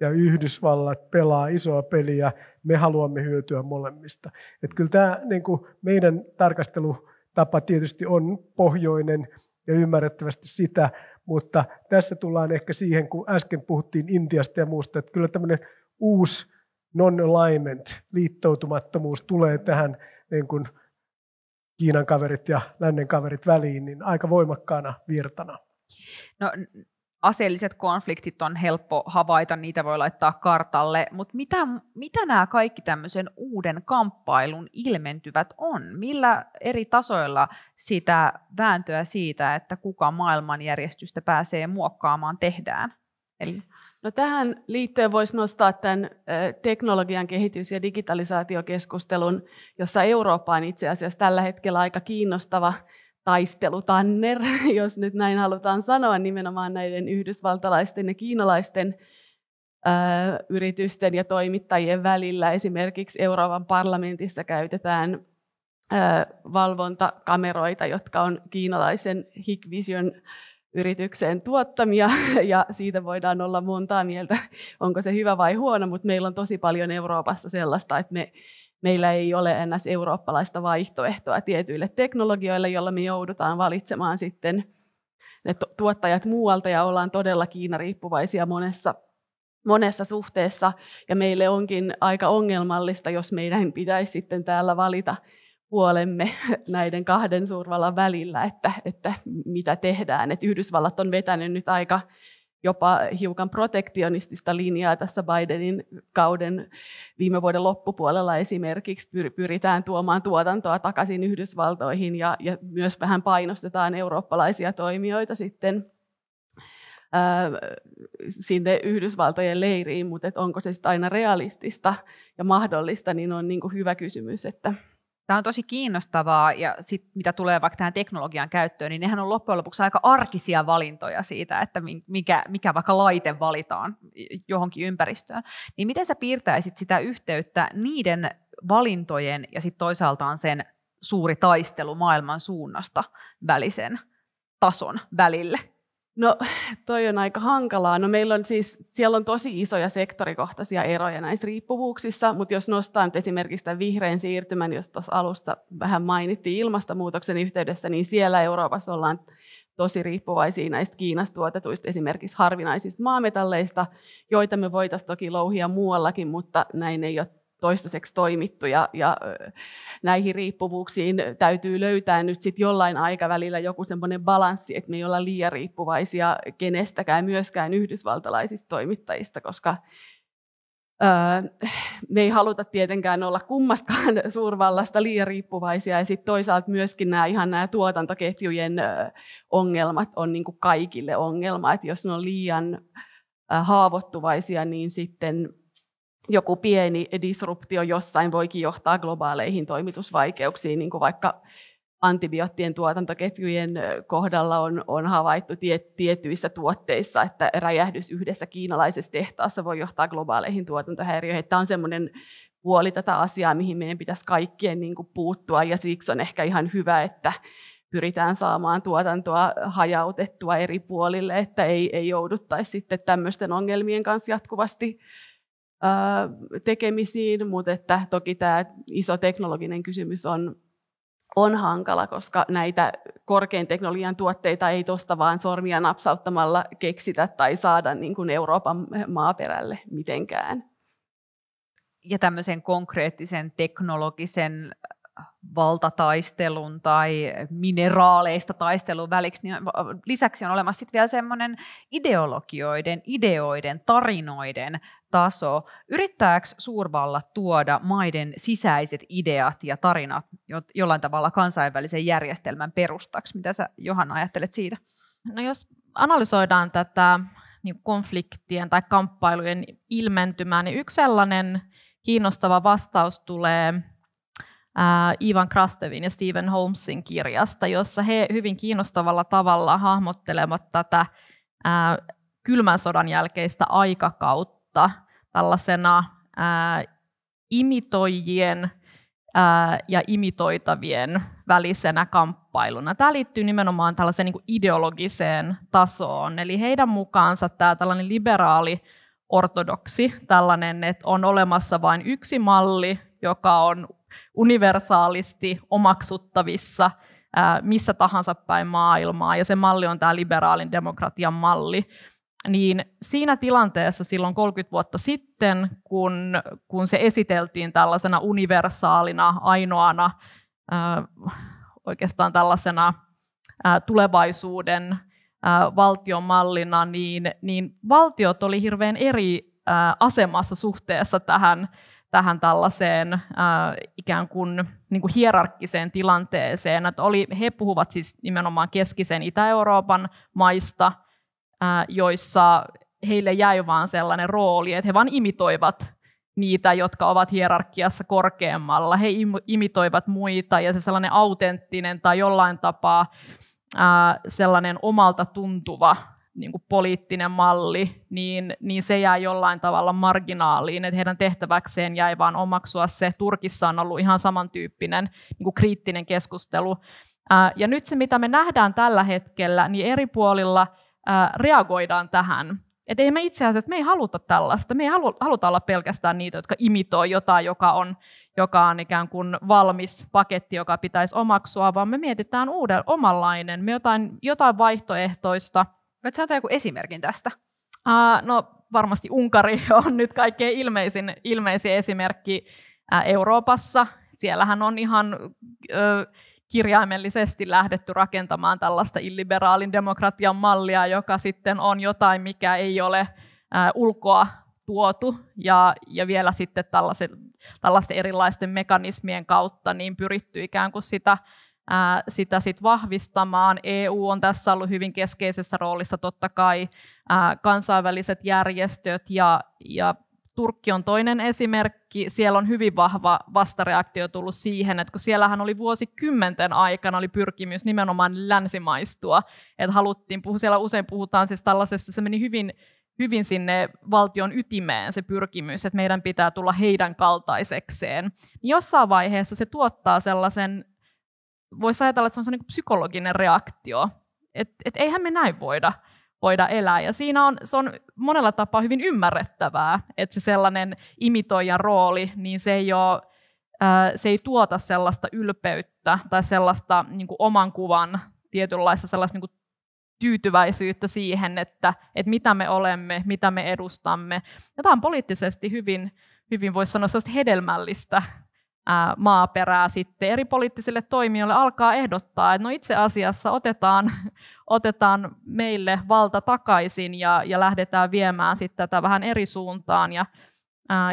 ja Yhdysvallat pelaa isoa peliä, me haluamme hyötyä molemmista. Että kyllä tämä niin kuin meidän tarkastelutapa tietysti on pohjoinen ja ymmärrettävästi sitä, mutta tässä tullaan ehkä siihen, kun äsken puhuttiin Intiasta ja muusta, että kyllä tämmöinen uusi non-alignment, liittoutumattomuus tulee tähän niin kuin Kiinan kaverit ja lännen kaverit väliin, niin aika voimakkaana virtana. No aseelliset konfliktit on helppo havaita, niitä voi laittaa kartalle, mutta mitä, mitä nämä kaikki tämmöisen uuden kamppailun ilmentyvät on? Millä eri tasoilla sitä vääntöä siitä, että kuka maailmanjärjestystä pääsee muokkaamaan tehdään? Eli... No tähän liittyen voisi nostaa tämän teknologian kehitys- ja digitalisaatiokeskustelun, jossa Eurooppa on itse asiassa tällä hetkellä aika kiinnostava taistelutanner, (laughs) jos nyt näin halutaan sanoa, nimenomaan näiden yhdysvaltalaisten ja kiinalaisten yritysten ja toimittajien välillä. Esimerkiksi Euroopan parlamentissa käytetään valvontakameroita, jotka on kiinalaisen Hikvision yritykseen tuottamia, (laughs) ja siitä voidaan olla montaa mieltä, onko se hyvä vai huono, mutta meillä on tosi paljon Euroopassa sellaista, että me meillä ei ole enää eurooppalaista vaihtoehtoa tietyille teknologioille, jolla me joudutaan valitsemaan sitten ne tuottajat muualta ja ollaan todella Kiina-riippuvaisia monessa, monessa suhteessa. Ja meille onkin aika ongelmallista, jos meidän pitäisi sitten täällä valita puolemme (laughs) näiden kahden suurvallan välillä, että, että mitä tehdään. Et Yhdysvallat on vetänyt nyt aika jopa hiukan protektionistista linjaa tässä Bidenin kauden viime vuoden loppupuolella esimerkiksi pyritään tuomaan tuotantoa takaisin Yhdysvaltoihin ja, ja myös vähän painostetaan eurooppalaisia toimijoita sitten sinne Yhdysvaltojen leiriin, mutta onko se aina realistista ja mahdollista, niin on niin hyvä kysymys, että Tämä on tosi kiinnostavaa ja sit, mitä tulee vaikka tähän teknologian käyttöön, niin nehän on loppujen lopuksi aika arkisia valintoja siitä, että mikä, mikä vaikka laite valitaan johonkin ympäristöön. Niin miten sä piirtäisit sitä yhteyttä niiden valintojen ja sitten toisaaltaan sen suuri taistelu maailman suunnasta välisen tason välille? No toi on aika hankalaa. No meillä on siis, siellä on tosi isoja sektorikohtaisia eroja näissä riippuvuuksissa, mutta jos nostaa nyt esimerkiksi tämän vihreän siirtymän, jos tuossa alusta vähän mainittiin ilmastonmuutoksen yhteydessä, niin siellä Euroopassa ollaan tosi riippuvaisia näistä Kiinasta tuotetuista esimerkiksi harvinaisista maametalleista, joita me voitaisiin toki louhia muuallakin, mutta näin ei ole toistaiseksi toimittu ja, ja näihin riippuvuuksiin täytyy löytää nyt sitten jollain aikavälillä joku semmoinen balanssi, että me ei olla liian riippuvaisia kenestäkään, myöskään yhdysvaltalaisista toimittajista, koska me ei haluta tietenkään olla kummastakaan (laughs) suurvallasta liian riippuvaisia ja sitten toisaalta myöskin nämä ihan nämä tuotantoketjujen ongelmat on niin kuin kaikille ongelma, että jos ne on liian haavoittuvaisia, niin sitten joku pieni disruptio jossain voikin johtaa globaaleihin toimitusvaikeuksiin, niin kuin vaikka antibioottien tuotantoketjujen kohdalla on, on havaittu tie, tietyissä tuotteissa, että räjähdys yhdessä kiinalaisessa tehtaassa voi johtaa globaaleihin tuotantohäiriöihin. Tämä on semmoinen puoli tätä asiaa, mihin meidän pitäisi kaikkien niin kuin puuttua, ja siksi on ehkä ihan hyvä, että pyritään saamaan tuotantoa hajautettua eri puolille, että ei, ei jouduttaisi sitten tämmöisten ongelmien kanssa jatkuvasti tekemisiin, mutta että toki tämä iso teknologinen kysymys on, on hankala, koska näitä korkean teknologian tuotteita ei tuosta vaan sormia napsauttamalla keksitä tai saada niin kuin Euroopan maaperälle mitenkään. Ja tämmöisen konkreettisen teknologisen valtataistelun tai mineraaleista taistelun väliksi, niin lisäksi on olemassa sitten vielä semmoinen ideologioiden, ideoiden, tarinoiden taso. Yrittääkö suurvallat tuoda maiden sisäiset ideat ja tarinat jollain tavalla kansainvälisen järjestelmän perustaksi? Mitä sä Johanna ajattelet siitä? No jos analysoidaan tätä niin konfliktien tai kamppailujen ilmentymää, niin yksi sellainen kiinnostava vastaus tulee Äh, Ivan Krastevin ja Stephen Holmesin kirjasta, jossa he hyvin kiinnostavalla tavalla hahmottelevat tätä ää, äh, kylmän sodan jälkeistä aikakautta tällaisena äh, imitoijien ja imitoitavien välisenä kamppailuna. Tämä liittyy nimenomaan tällaiseen niin ideologiseen tasoon, eli heidän mukaansa tämä tällainen liberaali ortodoksi, tällainen, että on olemassa vain yksi malli, joka on universaalisti omaksuttavissa missä tahansa päin maailmaa, ja se malli on tämä liberaalin demokratian malli, niin siinä tilanteessa silloin 30 vuotta sitten, kun, kun se esiteltiin tällaisena universaalina, ainoana, äh, oikeastaan tällaisena äh, tulevaisuuden ää, valtiomallina, niin, niin valtiot oli hirveän eri äh, asemassa suhteessa tähän tähän tällaiseen äh, ikään kuin, niin kuin hierarkkiseen tilanteeseen. Että oli, he puhuvat siis nimenomaan keskisen Itä-Euroopan maista, äh, joissa heille jäi vain sellainen rooli, että he vain imitoivat niitä, jotka ovat hierarkiassa korkeammalla. He imitoivat muita ja se sellainen autenttinen tai jollain tapaa äh, sellainen omalta tuntuva niin kuin poliittinen malli, niin, niin se jää jollain tavalla marginaaliin. Että heidän tehtäväkseen jäi vaan omaksua se. Turkissa on ollut ihan samantyyppinen niin kuin kriittinen keskustelu. ja nyt se, mitä me nähdään tällä hetkellä, niin eri puolilla reagoidaan tähän. Että ei me itse asiassa, me ei haluta tällaista. Me ei haluta olla pelkästään niitä, jotka imitoi jotain, joka on, joka on ikään kuin valmis paketti, joka pitäisi omaksua, vaan me mietitään uuden omanlainen, me jotain, jotain vaihtoehtoista – Voit sä antaa joku esimerkin tästä? Uh, no varmasti Unkari (laughs) on nyt kaikkein ilmeisin, ilmeisin esimerkki uh, Euroopassa. Siellähän on ihan uh, kirjaimellisesti lähdetty rakentamaan tällaista illiberaalin demokratian mallia, joka sitten on jotain, mikä ei ole uh, ulkoa tuotu ja, ja vielä sitten tällaisen, tällaisten erilaisten mekanismien kautta niin pyritty ikään kuin sitä sitä sit vahvistamaan. EU on tässä ollut hyvin keskeisessä roolissa totta kai kansainväliset järjestöt ja, ja Turkki on toinen esimerkki. Siellä on hyvin vahva vastareaktio tullut siihen, että kun siellähän oli vuosikymmenten aikana oli pyrkimys nimenomaan länsimaistua, että haluttiin puhua, siellä usein puhutaan siis tällaisessa, se meni hyvin hyvin sinne valtion ytimeen se pyrkimys, että meidän pitää tulla heidän kaltaisekseen. Niin jossain vaiheessa se tuottaa sellaisen voisi ajatella, että se on se niin psykologinen reaktio, että et eihän me näin voida, voida elää. Ja siinä on, se on monella tapaa hyvin ymmärrettävää, että se sellainen imitoijan rooli, niin se ei ole äh, se ei tuota sellaista ylpeyttä tai sellaista niin oman kuvan tietynlaista sellaista niin tyytyväisyyttä siihen, että, että mitä me olemme, mitä me edustamme. Ja tämä on poliittisesti hyvin, hyvin voisi sanoa sellaista hedelmällistä maaperää sitten eri poliittisille toimijoille alkaa ehdottaa, että no itse asiassa otetaan, (laughs) otetaan meille valta takaisin ja, ja lähdetään viemään sitten tätä vähän eri suuntaan. Ja,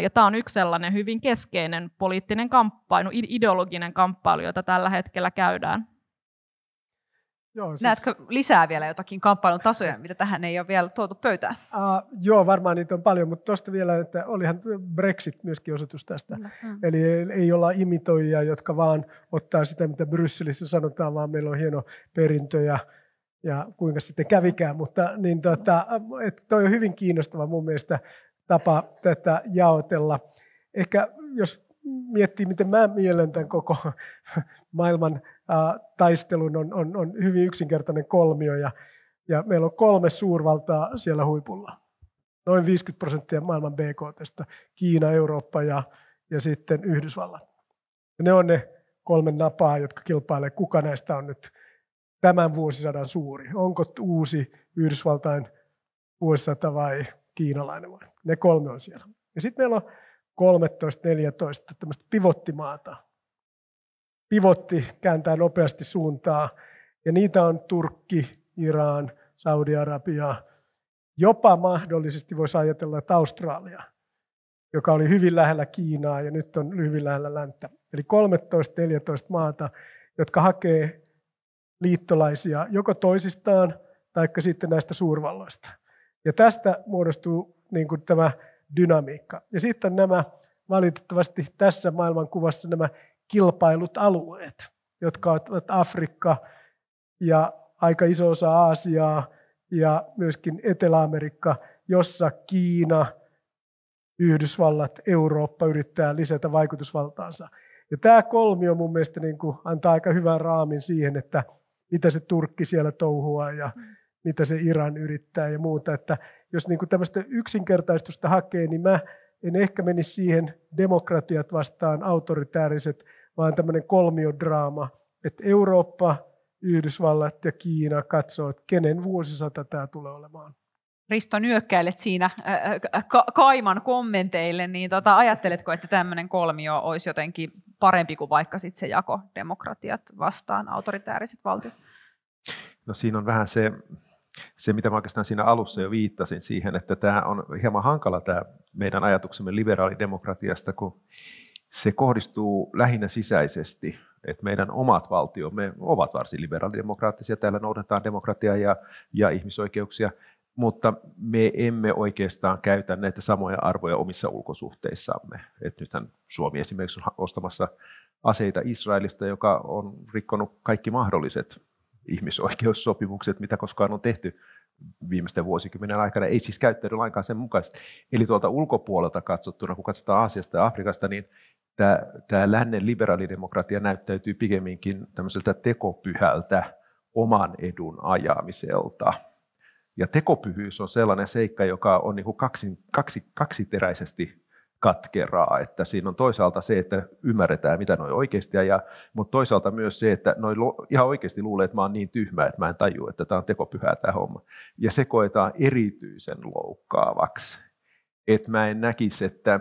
ja tämä on yksi sellainen hyvin keskeinen poliittinen kamppailu, ideologinen kamppailu, jota tällä hetkellä käydään. Joo, siis... Näetkö lisää vielä jotakin kamppailun tasoja, (laughs) mitä tähän ei ole vielä tuotu pöytään? Uh, joo, varmaan niitä on paljon, mutta tuosta vielä, että olihan Brexit myöskin osoitus tästä. Mm, mm. Eli ei olla imitoijia, jotka vaan ottaa sitä, mitä Brysselissä sanotaan, vaan meillä on hieno perintö ja, ja kuinka sitten kävikään. Mutta niin tota, että toi on hyvin kiinnostava mun mielestä tapa tätä jaotella. Ehkä jos miettii, miten mä mielen tämän koko (laughs) maailman taistelun on, on, on hyvin yksinkertainen kolmio ja, ja meillä on kolme suurvaltaa siellä huipulla. Noin 50 prosenttia maailman BKTstä, Kiina, Eurooppa ja, ja sitten Yhdysvallat. Ja ne on ne kolme napaa, jotka kilpailevat kuka näistä on nyt tämän vuosisadan suuri. Onko uusi Yhdysvaltain vuosisata vai kiinalainen vai? Ne kolme on siellä. Ja sitten meillä on 13-14 tämmöistä pivottimaata, pivotti, kääntää nopeasti suuntaa. Ja niitä on Turkki, Iran, Saudi-Arabia, jopa mahdollisesti voisi ajatella, että Australia, joka oli hyvin lähellä Kiinaa ja nyt on hyvin lähellä länttä. Eli 13-14 maata, jotka hakee liittolaisia joko toisistaan tai sitten näistä suurvalloista. Ja tästä muodostuu niin kuin tämä dynamiikka. Ja sitten nämä valitettavasti tässä maailmankuvassa nämä kilpailut alueet, jotka ovat Afrikka ja aika iso osa Aasiaa ja myöskin Etelä-Amerikka, jossa Kiina, Yhdysvallat, Eurooppa yrittää lisätä vaikutusvaltaansa. Ja tämä kolmio mun mielestä niin kuin antaa aika hyvän raamin siihen, että mitä se Turkki siellä touhuaa ja mm. mitä se Iran yrittää ja muuta. Että jos niin kuin tämmöistä yksinkertaistusta hakee, niin mä en ehkä menisi siihen demokratiat vastaan autoritääriset – vaan tämmöinen kolmiodraama, että Eurooppa, Yhdysvallat ja Kiina katsoo, että kenen vuosisata tämä tulee olemaan. Risto nyökkäilet siinä Kaiman kommenteille, niin tota, ajatteletko, että tämmöinen kolmio olisi jotenkin parempi kuin vaikka sit se jako demokratiat vastaan autoritääriset valtiot? No siinä on vähän se, se, mitä mä oikeastaan siinä alussa jo viittasin siihen, että tämä on hieman hankala tämä meidän ajatuksemme liberaalidemokratiasta, kun se kohdistuu lähinnä sisäisesti, että meidän omat valtiomme ovat varsin liberaalidemokraattisia, täällä noudatetaan demokratiaa ja, ja ihmisoikeuksia, mutta me emme oikeastaan käytä näitä samoja arvoja omissa ulkosuhteissamme. Et nythän Suomi esimerkiksi on ostamassa aseita Israelista, joka on rikkonut kaikki mahdolliset ihmisoikeussopimukset, mitä koskaan on tehty viimeisten vuosikymmenen aikana, ei siis käyttäydy lainkaan sen mukaisesti. Eli tuolta ulkopuolelta katsottuna, kun katsotaan Aasiasta ja Afrikasta, niin tämä, tämä lännen liberaalidemokratia näyttäytyy pikemminkin tämmöiseltä tekopyhältä oman edun ajamiselta. Ja tekopyhyys on sellainen seikka, joka on niin kuin kaksin, kaksi, kaksiteräisesti katkeraa, että siinä on toisaalta se, että ymmärretään, mitä noi oikeasti ja mutta toisaalta myös se, että noi ihan oikeasti luulee, että mä oon niin tyhmä, että mä en tajua, että tämä on tekopyhää tämä homma. Ja se koetaan erityisen loukkaavaksi, että mä en näkisi, että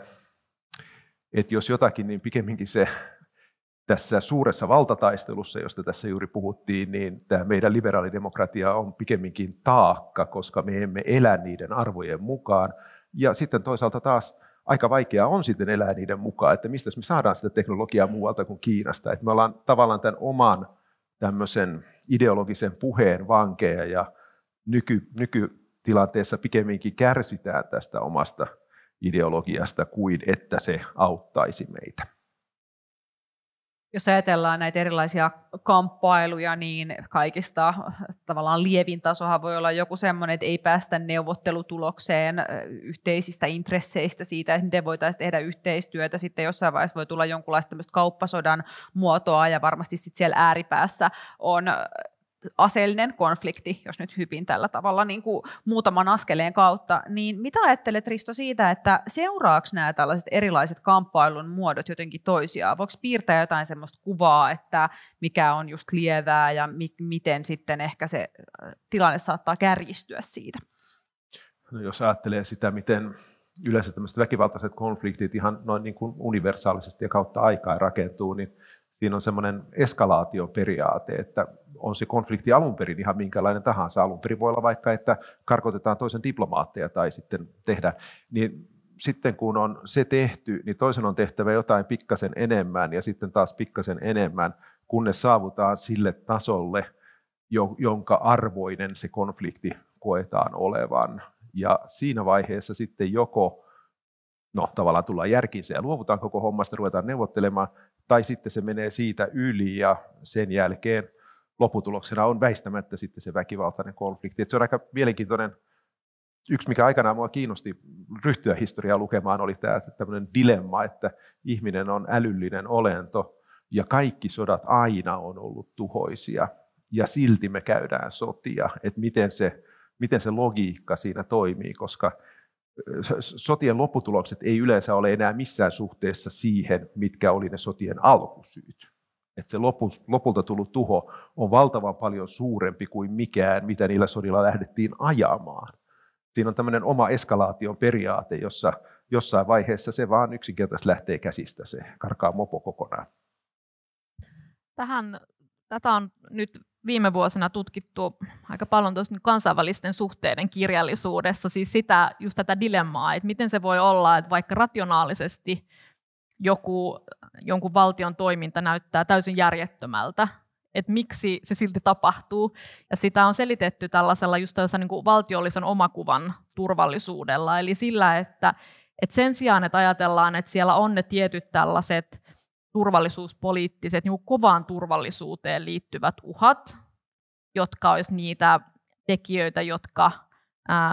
että jos jotakin, niin pikemminkin se tässä suuressa valtataistelussa, josta tässä juuri puhuttiin, niin tämä meidän liberaalidemokratia on pikemminkin taakka, koska me emme elä niiden arvojen mukaan. Ja sitten toisaalta taas aika vaikeaa on sitten elää niiden mukaan, että mistä me saadaan sitä teknologiaa muualta kuin Kiinasta. Että me ollaan tavallaan tämän oman tämmöisen ideologisen puheen vankeja ja nyky, nykytilanteessa pikemminkin kärsitään tästä omasta – ideologiasta kuin että se auttaisi meitä. Jos ajatellaan näitä erilaisia kamppailuja, niin kaikista tavallaan lievin tasohan voi olla joku semmoinen, että ei päästä neuvottelutulokseen yhteisistä intresseistä siitä, että miten voitaisiin tehdä yhteistyötä. Sitten jossain vaiheessa voi tulla jonkunlaista kauppasodan muotoa ja varmasti sitten siellä ääripäässä on aseellinen konflikti, jos nyt hypin tällä tavalla niin kuin muutaman askeleen kautta, niin mitä ajattelet Risto siitä, että seuraako nämä tällaiset erilaiset kamppailun muodot jotenkin toisiaan? Voiko piirtää jotain sellaista kuvaa, että mikä on just lievää ja mi- miten sitten ehkä se äh, tilanne saattaa kärjistyä siitä? No, jos ajattelee sitä, miten yleensä tämmöiset väkivaltaiset konfliktit ihan noin niin kuin universaalisesti ja kautta aikaa rakentuu, niin siinä on semmoinen eskalaatioperiaate, että on se konflikti alun perin ihan minkälainen tahansa. Alun perin voi olla vaikka, että karkotetaan toisen diplomaatteja tai sitten tehdä, niin sitten kun on se tehty, niin toisen on tehtävä jotain pikkasen enemmän ja sitten taas pikkasen enemmän, kunnes saavutaan sille tasolle, jonka arvoinen se konflikti koetaan olevan. Ja siinä vaiheessa sitten joko no tavallaan tullaan järkiinsä ja luovutaan koko hommasta, ruvetaan neuvottelemaan, tai sitten se menee siitä yli ja sen jälkeen lopputuloksena on väistämättä sitten se väkivaltainen konflikti. Et se on aika mielenkiintoinen, yksi mikä aikanaan mua kiinnosti ryhtyä historiaa lukemaan oli tämä tämmöinen dilemma, että ihminen on älyllinen olento ja kaikki sodat aina on ollut tuhoisia ja silti me käydään sotia, että miten se, miten se logiikka siinä toimii, koska sotien lopputulokset ei yleensä ole enää missään suhteessa siihen, mitkä oli ne sotien alkusyyt. Että se lopulta tullut tuho on valtavan paljon suurempi kuin mikään, mitä niillä sodilla lähdettiin ajamaan. Siinä on tämmöinen oma eskalaation periaate, jossa jossain vaiheessa se vaan yksinkertaisesti lähtee käsistä, se karkaa mopo kokonaan. Tähän, tätä on nyt viime vuosina tutkittu aika paljon tuossa niin kansainvälisten suhteiden kirjallisuudessa, siis sitä, just tätä dilemmaa, että miten se voi olla, että vaikka rationaalisesti joku, jonkun valtion toiminta näyttää täysin järjettömältä, että miksi se silti tapahtuu. Ja sitä on selitetty tällaisella just tällaisella niin kuin valtiollisen omakuvan turvallisuudella, eli sillä, että, että sen sijaan, että ajatellaan, että siellä on ne tietyt tällaiset turvallisuuspoliittiset, niin kovaan turvallisuuteen liittyvät uhat, jotka olisi niitä tekijöitä, jotka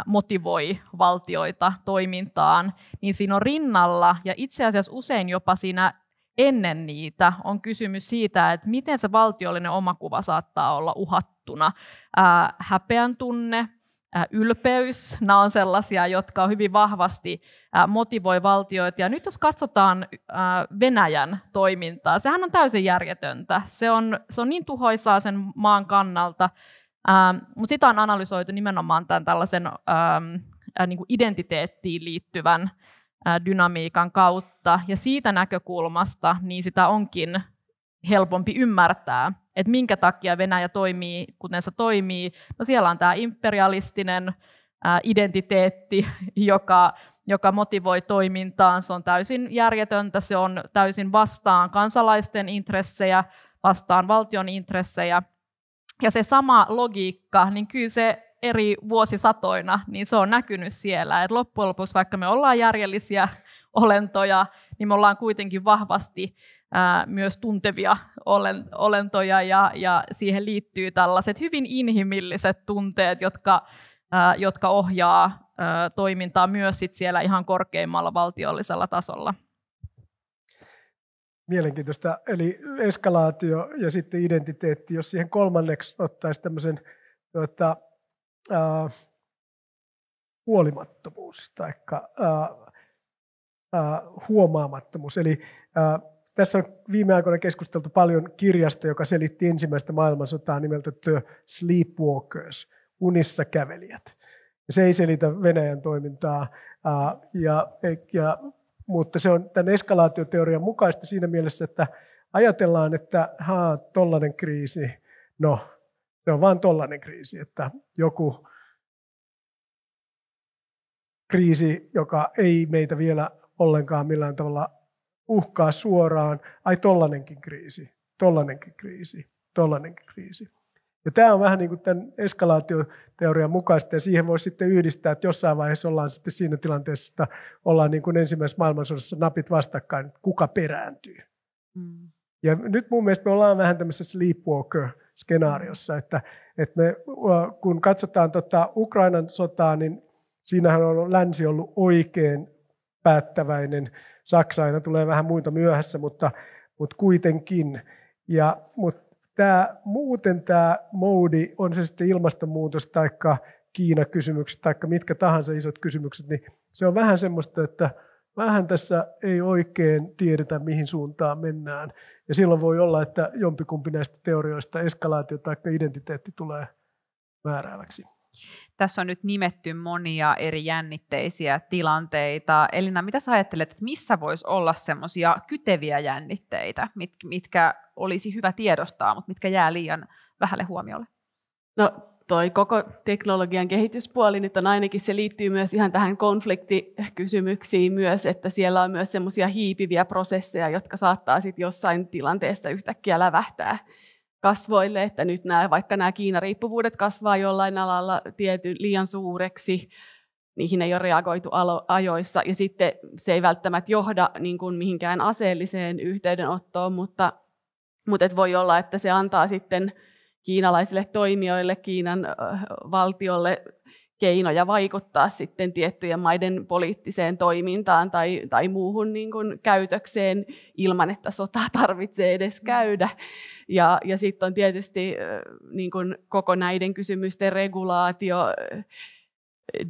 motivoi valtioita toimintaan, niin siinä on rinnalla ja itse asiassa usein jopa siinä ennen niitä on kysymys siitä, että miten se valtiollinen omakuva saattaa olla uhattuna. häpeän tunne, Äh, ylpeys. Nämä on sellaisia, jotka hyvin vahvasti äh, motivoi valtioita. Ja nyt jos katsotaan äh, Venäjän toimintaa, sehän on täysin järjetöntä. Se on, se on niin tuhoisaa sen maan kannalta, ähm, mutta sitä on analysoitu nimenomaan tämän tällaisen ähm, niin kuin identiteettiin liittyvän dynamiikan kautta. Ja siitä näkökulmasta niin sitä onkin helpompi ymmärtää, että minkä takia Venäjä toimii, kuten se toimii. No siellä on tämä imperialistinen identiteetti, (laughs) joka, joka motivoi toimintaan. Se on täysin järjetöntä, se on täysin vastaan kansalaisten intressejä, vastaan valtion intressejä. Ja se sama logiikka, niin kyllä se eri vuosisatoina, niin se on näkynyt siellä. Et loppujen lopuksi, vaikka me ollaan järjellisiä (laughs) olentoja, niin me ollaan kuitenkin vahvasti ää, myös tuntevia olen, olentoja ja, ja siihen liittyy tällaiset hyvin inhimilliset tunteet, jotka, ää, jotka ohjaa ää, toimintaa myös sit siellä ihan korkeimmalla valtiollisella tasolla. Mielenkiintoista. Eli eskalaatio ja sitten identiteetti, jos siihen kolmanneksi ottaisi tämmöisen tuota, ää, huolimattomuus tai äh, äh, huomaamattomuus. Eli ää, tässä on viime aikoina keskusteltu paljon kirjasta, joka selitti ensimmäistä maailmansotaa nimeltä The Sleepwalkers, unissa kävelijät. Se ei selitä Venäjän toimintaa, ja, ja, mutta se on tämän eskalaatioteorian mukaista siinä mielessä, että ajatellaan, että haa, tollainen kriisi, no se on vain tollainen kriisi, että joku kriisi, joka ei meitä vielä ollenkaan millään tavalla uhkaa suoraan, ai tollanenkin kriisi, tollanenkin kriisi, tollanenkin kriisi. Ja tämä on vähän niin kuin tämän eskalaatioteorian mukaista, ja siihen voisi sitten yhdistää, että jossain vaiheessa ollaan sitten siinä tilanteessa, että ollaan niin kuin ensimmäisessä maailmansodassa napit vastakkain, kuka perääntyy. Mm. Ja nyt mun mielestä me ollaan vähän tämmöisessä sleepwalker-skenaariossa, että, että me, kun katsotaan tota Ukrainan sotaa, niin siinähän on länsi ollut oikein päättäväinen. Saksa aina tulee vähän muita myöhässä, mutta, mutta kuitenkin. Ja, mutta tämä, muuten tämä moodi, on se sitten ilmastonmuutos tai Kiina-kysymykset tai mitkä tahansa isot kysymykset, niin se on vähän semmoista, että vähän tässä ei oikein tiedetä, mihin suuntaan mennään. Ja silloin voi olla, että jompikumpi näistä teorioista, eskalaatio tai identiteetti tulee määrääväksi. Tässä on nyt nimetty monia eri jännitteisiä tilanteita. Elina, mitä sä ajattelet, että missä voisi olla semmoisia kyteviä jännitteitä, mit, mitkä olisi hyvä tiedostaa, mutta mitkä jää liian vähälle huomiolle? No toi koko teknologian kehityspuoli nyt on ainakin, se liittyy myös ihan tähän konfliktikysymyksiin myös, että siellä on myös semmoisia hiipiviä prosesseja, jotka saattaa sitten jossain tilanteessa yhtäkkiä lävähtää kasvoille, että nyt nämä, vaikka nämä Kiina-riippuvuudet kasvaa jollain alalla tiety, liian suureksi, niihin ei ole reagoitu ajoissa, ja sitten se ei välttämättä johda niin kuin mihinkään aseelliseen yhteydenottoon, mutta, mutta et voi olla, että se antaa sitten kiinalaisille toimijoille, Kiinan valtiolle keinoja vaikuttaa sitten tiettyjen maiden poliittiseen toimintaan tai, tai muuhun niin kuin käytökseen ilman, että sotaa tarvitsee edes mm. käydä. Ja, ja sitten on tietysti niin kuin koko näiden kysymysten regulaatio,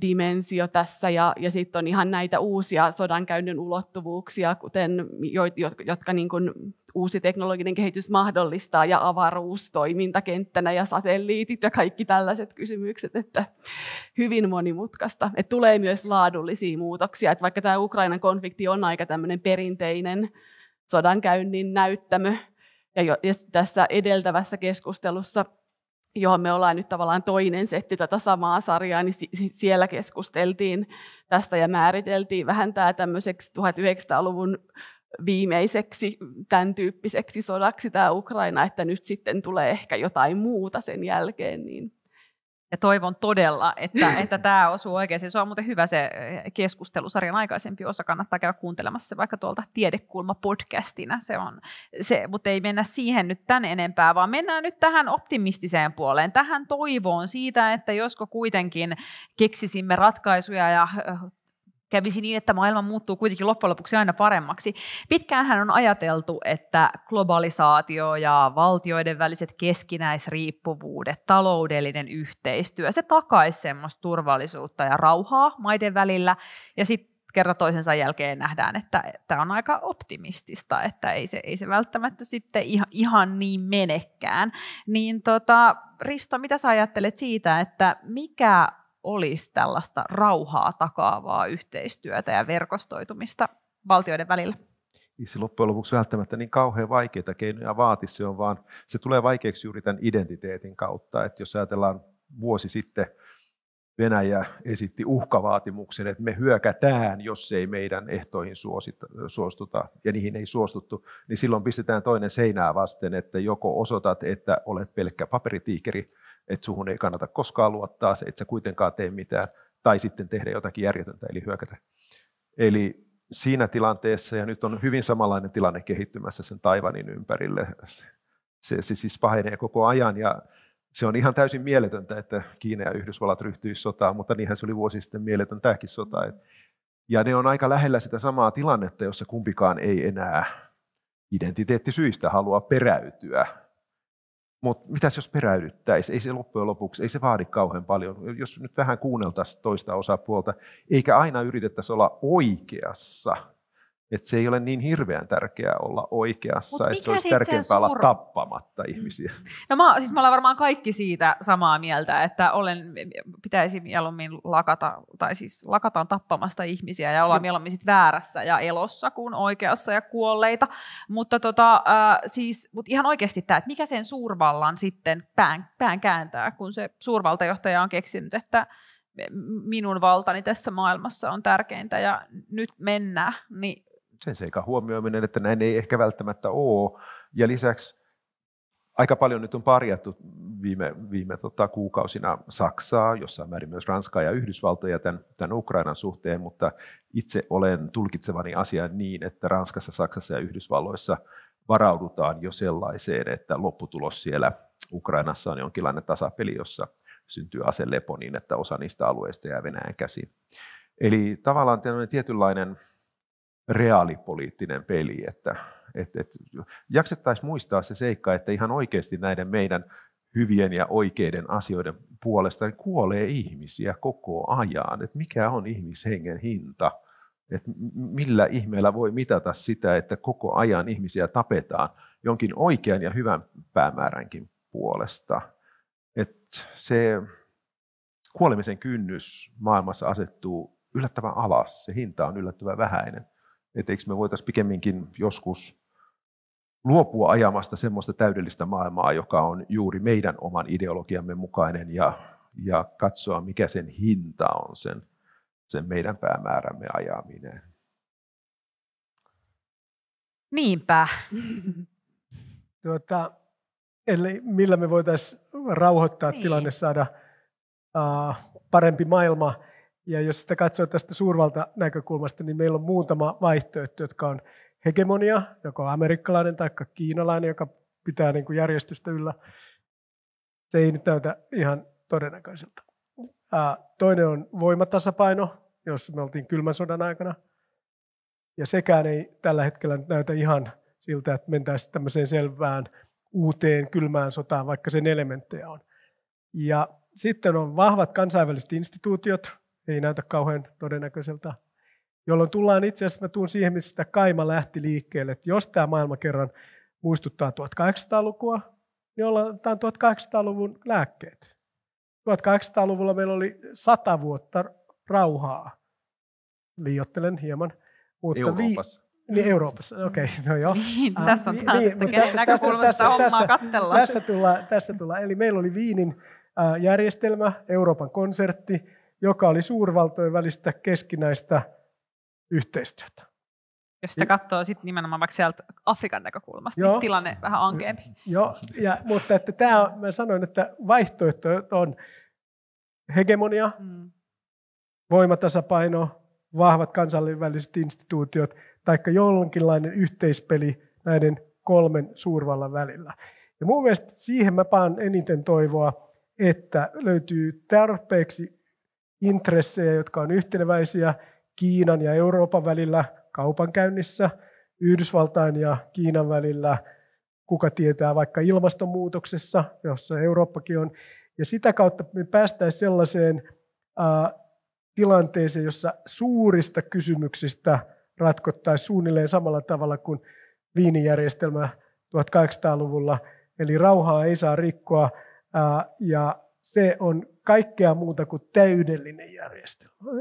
dimensio tässä ja, ja sitten on ihan näitä uusia sodankäynnin ulottuvuuksia, kuten, jo, jotka, jotka niin kuin uusi teknologinen kehitys mahdollistaa ja avaruus toimintakenttänä ja satelliitit ja kaikki tällaiset kysymykset, että hyvin monimutkaista. Et tulee myös laadullisia muutoksia, että vaikka tämä Ukrainan konflikti on aika tämmöinen perinteinen sodankäynnin näyttämö ja, jo, ja tässä edeltävässä keskustelussa johon me ollaan nyt tavallaan toinen setti tätä samaa sarjaa, niin siellä keskusteltiin tästä ja määriteltiin vähän tämä tämmöiseksi 1900-luvun viimeiseksi tämän tyyppiseksi sodaksi tämä Ukraina, että nyt sitten tulee ehkä jotain muuta sen jälkeen, niin ja toivon todella, että, että tämä osuu oikein. Siis se on muuten hyvä se eh, keskustelusarjan aikaisempi osa, kannattaa käydä kuuntelemassa se vaikka tuolta Tiedekulma-podcastina. Se on, se, mutta ei mennä siihen nyt tän enempää, vaan mennään nyt tähän optimistiseen puoleen, tähän toivoon siitä, että josko kuitenkin keksisimme ratkaisuja ja eh, kävisi niin, että maailma muuttuu kuitenkin loppujen lopuksi aina paremmaksi. Pitkäänhän on ajateltu, että globalisaatio ja valtioiden väliset keskinäisriippuvuudet, taloudellinen yhteistyö, se takaisi semmoista turvallisuutta ja rauhaa maiden välillä. Ja sitten kerta toisensa jälkeen nähdään, että tämä on aika optimistista, että ei se, ei se välttämättä sitten ihan, ihan niin menekään. Niin tota, Risto, mitä sä ajattelet siitä, että mikä olisi tällaista rauhaa takaavaa yhteistyötä ja verkostoitumista valtioiden välillä? Niin se loppujen lopuksi välttämättä niin kauhean vaikeita keinoja vaati, se on vaan, se tulee vaikeaksi juuri tämän identiteetin kautta, että jos ajatellaan vuosi sitten Venäjä esitti uhkavaatimuksen, että me hyökätään, jos ei meidän ehtoihin suosita, suostuta, ja niihin ei suostuttu, niin silloin pistetään toinen seinää vasten, että joko osoitat, että olet pelkkä paperitiikeri, että suhun ei kannata koskaan luottaa, että sä kuitenkaan tee mitään, tai sitten tehdä jotakin järjetöntä, eli hyökätä. Eli siinä tilanteessa, ja nyt on hyvin samanlainen tilanne kehittymässä sen Taivanin ympärille, se, se siis pahenee koko ajan, ja se on ihan täysin mieletöntä, että Kiina ja Yhdysvallat ryhtyisivät sotaan, mutta niinhän se oli vuosi sitten mieletön tämäkin sota. Ja ne on aika lähellä sitä samaa tilannetta, jossa kumpikaan ei enää identiteettisyistä halua peräytyä mutta mitä jos peräydyttäisi? Ei se loppujen lopuksi, ei se vaadi kauhean paljon. Jos nyt vähän kuunneltaisiin toista osapuolta, eikä aina yritettäisi olla oikeassa – että se ei ole niin hirveän tärkeää olla oikeassa, että se olisi tärkeämpää se olla tappamatta ihmisiä. (laughs) No mä, siis me ollaan varmaan kaikki siitä samaa mieltä, että olen, pitäisi mieluummin lakata, tai siis lakataan tappamasta ihmisiä ja olla no. mieluummin sit väärässä ja elossa kuin oikeassa ja kuolleita. Mutta tota, äh, siis, mut ihan oikeasti tämä, että mikä sen suurvallan sitten pään, pään kääntää, kun se suurvaltajohtaja on keksinyt, että minun valtani tässä maailmassa on tärkeintä ja nyt mennään, niin sen seikan huomioiminen, että näin ei ehkä välttämättä ole. Ja lisäksi aika paljon nyt on parjattu viime, viime tota, kuukausina Saksaa, jossain määrin myös Ranskaa ja Yhdysvaltoja tämän, tämän Ukrainan suhteen, mutta itse olen tulkitsevani asian niin, että Ranskassa, Saksassa ja Yhdysvalloissa varaudutaan jo sellaiseen, että lopputulos siellä Ukrainassa on jonkinlainen tasapeli, jossa syntyy aselepo niin, että osa niistä alueista jää Venäjän käsi. Eli tavallaan tietynlainen reaalipoliittinen peli. Että, että, että jaksettaisiin muistaa se seikka, että ihan oikeasti näiden meidän hyvien ja oikeiden asioiden puolesta niin kuolee ihmisiä koko ajan. että mikä on ihmishengen hinta? että millä ihmeellä voi mitata sitä, että koko ajan ihmisiä tapetaan jonkin oikean ja hyvän päämääränkin puolesta? että se kuolemisen kynnys maailmassa asettuu yllättävän alas. Se hinta on yllättävän vähäinen. Että eikö me voitaisiin pikemminkin joskus luopua ajamasta semmoista täydellistä maailmaa, joka on juuri meidän oman ideologiamme mukainen ja, ja katsoa, mikä sen hinta on sen, sen meidän päämäärämme ajaminen. Niinpä. (laughs) tuota, eli millä me voitaisiin rauhoittaa niin. tilanne, saada uh, parempi maailma. Ja jos sitä katsoo tästä suurvalta näkökulmasta, niin meillä on muutama vaihtoehto, jotka on hegemonia, joko amerikkalainen tai kiinalainen, joka pitää niin kuin järjestystä yllä. Se ei nyt näytä ihan todennäköiseltä. Toinen on voimatasapaino, jossa me oltiin kylmän sodan aikana. Ja sekään ei tällä hetkellä näytä ihan siltä, että mentäisiin tämmöiseen selvään uuteen kylmään sotaan, vaikka sen elementtejä on. Ja sitten on vahvat kansainväliset instituutiot, ei näytä kauhean todennäköiseltä. Jolloin tullaan itse asiassa, mä tuun siihen, mistä Kaima lähti liikkeelle, että jos tämä maailma kerran muistuttaa 1800-lukua, niin ollaan, tämä 1800-luvun lääkkeet. 1800-luvulla meillä oli sata vuotta rauhaa. Liiottelen hieman. Mutta Euroopassa. Vi- niin Euroopassa, okei, okay, no joo. (laughs) Niin, ah, tässä on niin, taas, niin, mutta tässä, tässä, tässä, tässä, tässä, tässä tullaan, tässä tullaan. Eli meillä oli Viinin järjestelmä, Euroopan konsertti, joka oli suurvaltojen välistä keskinäistä yhteistyötä. Jos sitä katsoo sitten nimenomaan vaikka sieltä Afrikan näkökulmasta, niin joo, niin tilanne vähän ankeampi. Joo, ja, mutta että tämä on, mä sanoin, että vaihtoehto on hegemonia, mm. voimatasapaino, vahvat kansainväliset instituutiot, tai jonkinlainen yhteispeli näiden kolmen suurvallan välillä. Ja mun mielestä siihen mä paan eniten toivoa, että löytyy tarpeeksi intressejä, jotka on yhteneväisiä Kiinan ja Euroopan välillä kaupankäynnissä, Yhdysvaltain ja Kiinan välillä, kuka tietää vaikka ilmastonmuutoksessa, jossa Eurooppakin on. Ja sitä kautta me päästäisiin sellaiseen tilanteeseen, jossa suurista kysymyksistä ratkottaisiin suunnilleen samalla tavalla kuin viinijärjestelmä 1800-luvulla. Eli rauhaa ei saa rikkoa ja se on kaikkea muuta kuin täydellinen järjestelmä.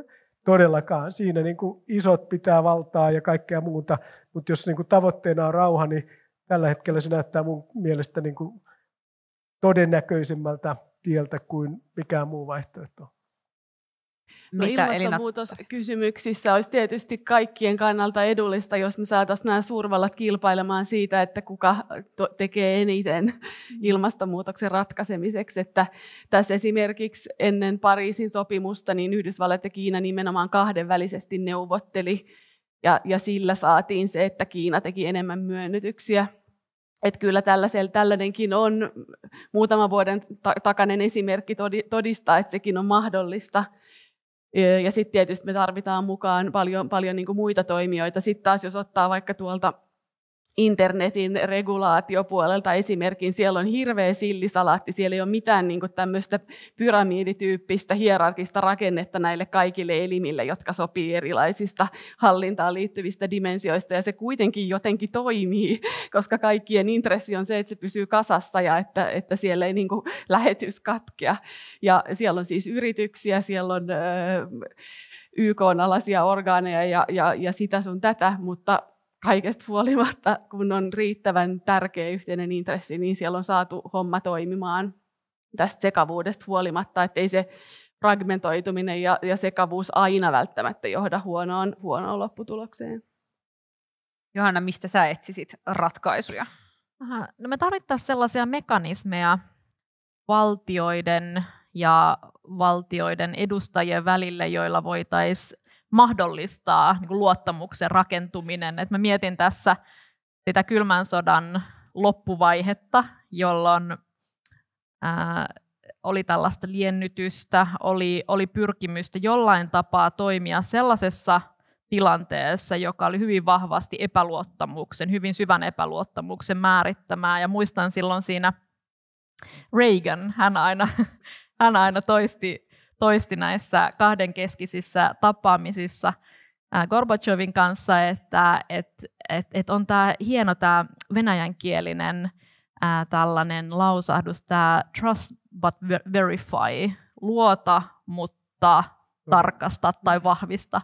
Todellakaan. Siinä niin kuin isot pitää valtaa ja kaikkea muuta, mutta jos niin kuin tavoitteena on rauha, niin tällä hetkellä se näyttää mun mielestä niin kuin todennäköisemmältä tieltä kuin mikään muu vaihtoehto. No ilmastonmuutoskysymyksissä olisi tietysti kaikkien kannalta edullista, jos me saataisiin nämä suurvallat kilpailemaan siitä, että kuka tekee eniten mm. ilmastonmuutoksen ratkaisemiseksi. Että tässä esimerkiksi ennen Pariisin sopimusta niin Yhdysvallat ja Kiina nimenomaan kahdenvälisesti neuvotteli ja, ja sillä saatiin se, että Kiina teki enemmän myönnytyksiä että kyllä tällainenkin on muutaman vuoden takainen esimerkki todistaa, että sekin on mahdollista. Ja sitten tietysti me tarvitaan mukaan paljon, paljon niin muita toimijoita. Sitten taas jos ottaa vaikka tuolta internetin regulaatiopuolelta esimerkin, siellä on hirveä sillisalaatti, siellä ei ole mitään niin tämmöistä pyramidityyppistä hierarkista rakennetta näille kaikille elimille, jotka sopii erilaisista hallintaan liittyvistä dimensioista, ja se kuitenkin jotenkin toimii, koska kaikkien intressi on se, että se pysyy kasassa ja että, että siellä ei niin lähetys katkea. Ja siellä on siis yrityksiä, siellä on... Öö, YK-alaisia orgaaneja ja, ja, ja sitä sun tätä, mutta kaikesta huolimatta, kun on riittävän tärkeä yhteinen intressi, niin siellä on saatu homma toimimaan tästä sekavuudesta huolimatta, että ei se fragmentoituminen ja, ja sekavuus aina välttämättä johda huonoon, huonoon lopputulokseen. Johanna, mistä sä etsisit ratkaisuja? Aha, no me tarvittaisiin sellaisia mekanismeja valtioiden ja valtioiden edustajien välille, joilla voitaisiin mahdollistaa niin kuin luottamuksen rakentuminen. Et mä mietin tässä sitä kylmän sodan loppuvaihetta, jolloin ää, oli tällaista liennytystä, oli, oli pyrkimystä jollain tapaa toimia sellaisessa tilanteessa, joka oli hyvin vahvasti epäluottamuksen, hyvin syvän epäluottamuksen määrittämää. Ja muistan silloin siinä Reagan, hän aina, (laughs) hän aina toisti toisti näissä kahdenkeskisissä tapaamisissa äh, Gorbachevin kanssa, että et, et, et on tämä hieno tämä venäjänkielinen ää, äh, tällainen lausahdus, tämä trust but verify, luota, mutta tarkasta tai vahvista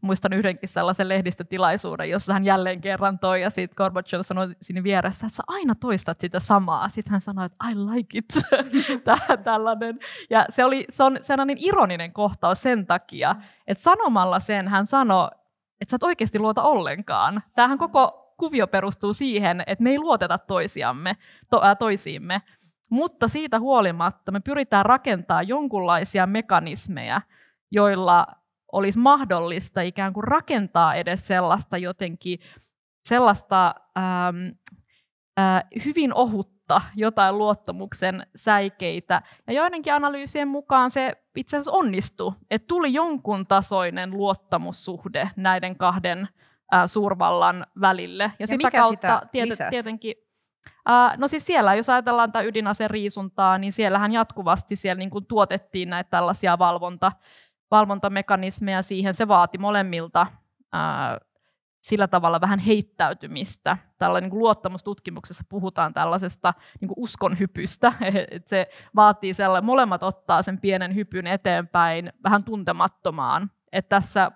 muistan yhdenkin sellaisen lehdistötilaisuuden, jossa hän jälleen kerran toi ja sitten Gorbachev sanoi sinne vieressä, että sä aina toistat sitä samaa. Sitten hän sanoi, että I like it. (laughs) Tää, tällainen. Ja se, oli, se on sellainen ironinen kohtaus sen takia, että sanomalla sen hän sanoi, että sä et oikeasti luota ollenkaan. Tämähän koko kuvio perustuu siihen, että me ei luoteta toisiamme, to, äh, toisiimme. Mutta siitä huolimatta me pyritään rakentamaan jonkunlaisia mekanismeja, joilla olisi mahdollista ikään kuin rakentaa edes sellaista jotenkin sellaista ähm, äh, hyvin ohutta jotain luottamuksen säikeitä. Ja joidenkin analyysien mukaan se itse asiassa onnistui, että tuli jonkun tasoinen luottamussuhde näiden kahden äh, suurvallan välille. Ja, ja sitä kautta sitä tieten, tietenkin No siis siellä, jos ajatellaan tätä ydinaseriisuntaa, niin siellähän jatkuvasti siellä niin kuin tuotettiin näitä tällaisia valvonta, valvontamekanismeja siihen. Se vaati molemmilta ää, sillä tavalla vähän heittäytymistä. tällainen niin kuin luottamustutkimuksessa puhutaan tällaisesta niin kuin uskonhypystä. (laughs) Et se vaatii sellainen, molemmat ottaa sen pienen hypyn eteenpäin vähän tuntemattomaan. Et tässä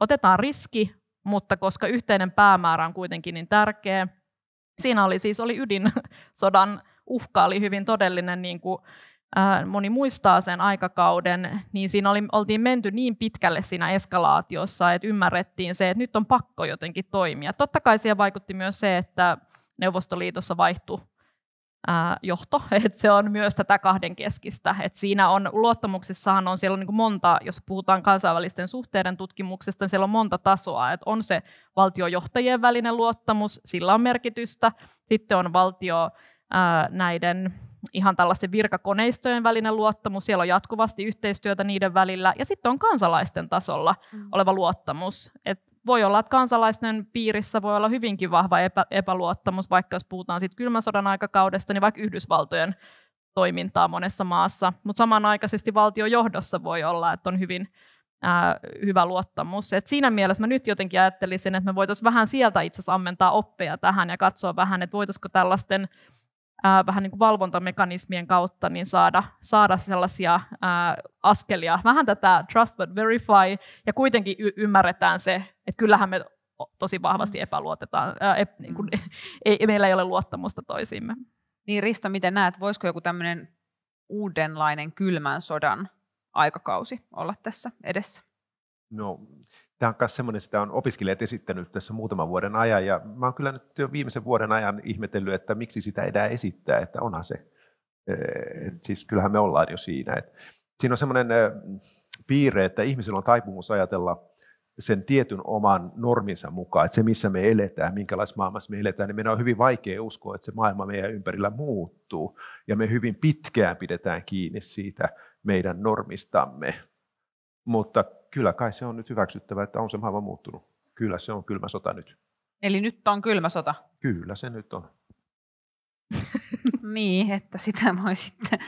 otetaan riski, mutta koska yhteinen päämäärä on kuitenkin niin tärkeä, siinä oli siis oli ydinsodan uhka oli hyvin todellinen niin kuin Äh, moni muistaa sen aikakauden, niin siinä oli, oltiin menty niin pitkälle siinä eskalaatiossa, että ymmärrettiin se, että nyt on pakko jotenkin toimia. Totta kai siihen vaikutti myös se, että Neuvostoliitossa vaihtui ää, äh, johto, (laughs) että se on myös tätä kahdenkeskistä. Että siinä on, luottamuksessahan on siellä on niin kuin monta, jos puhutaan kansainvälisten suhteiden tutkimuksesta, niin siellä on monta tasoa. Että on se valtiojohtajien välinen luottamus, sillä on merkitystä. Sitten on valtio näiden ihan tällaisten virkakoneistojen välinen luottamus, siellä on jatkuvasti yhteistyötä niiden välillä, ja sitten on kansalaisten tasolla mm. oleva luottamus. Et voi olla, että kansalaisten piirissä voi olla hyvinkin vahva epä, epäluottamus, vaikka jos puhutaan siitä kylmän sodan aikakaudesta, niin vaikka Yhdysvaltojen toimintaa monessa maassa, mutta samanaikaisesti valtiojohdossa voi olla, että on hyvin ää, hyvä luottamus. Et siinä mielessä mä nyt jotenkin ajattelisin, että me voitaisiin vähän sieltä itse asiassa ammentaa oppeja tähän ja katsoa vähän, että voitaisiko tällaisten vähän niin kuin valvontamekanismien kautta niin saada, saada sellaisia ää, askelia. Vähän tätä trust but verify, ja kuitenkin y- ymmärretään se, että kyllähän me tosi vahvasti mm. epäluotetaan, ää, ep, mm. niin kuin, (laughs) ei, meillä ei ole luottamusta toisiimme. Niin Risto, miten näet, voisiko joku tämmöinen uudenlainen kylmän sodan aikakausi olla tässä edessä? No Tämä on myös semmoinen, sitä on opiskelijat esittänyt tässä muutaman vuoden ajan, ja mä oon kyllä nyt jo viimeisen vuoden ajan ihmetellyt, että miksi sitä ei edää esittää, että onhan se. Eh, et siis kyllähän me ollaan jo siinä. Et siinä on semmoinen eh, piirre, että ihmisillä on taipumus ajatella sen tietyn oman norminsa mukaan, että se missä me eletään, minkälaisessa maailmassa me eletään, niin meidän on hyvin vaikea uskoa, että se maailma meidän ympärillä muuttuu, ja me hyvin pitkään pidetään kiinni siitä meidän normistamme. Mutta kyllä kai se on nyt hyväksyttävä, että on se maailma muuttunut. Kyllä se on kylmä sota nyt. Eli nyt on kylmä sota? Kyllä se nyt on. (laughs) niin, että sitä voi sitten.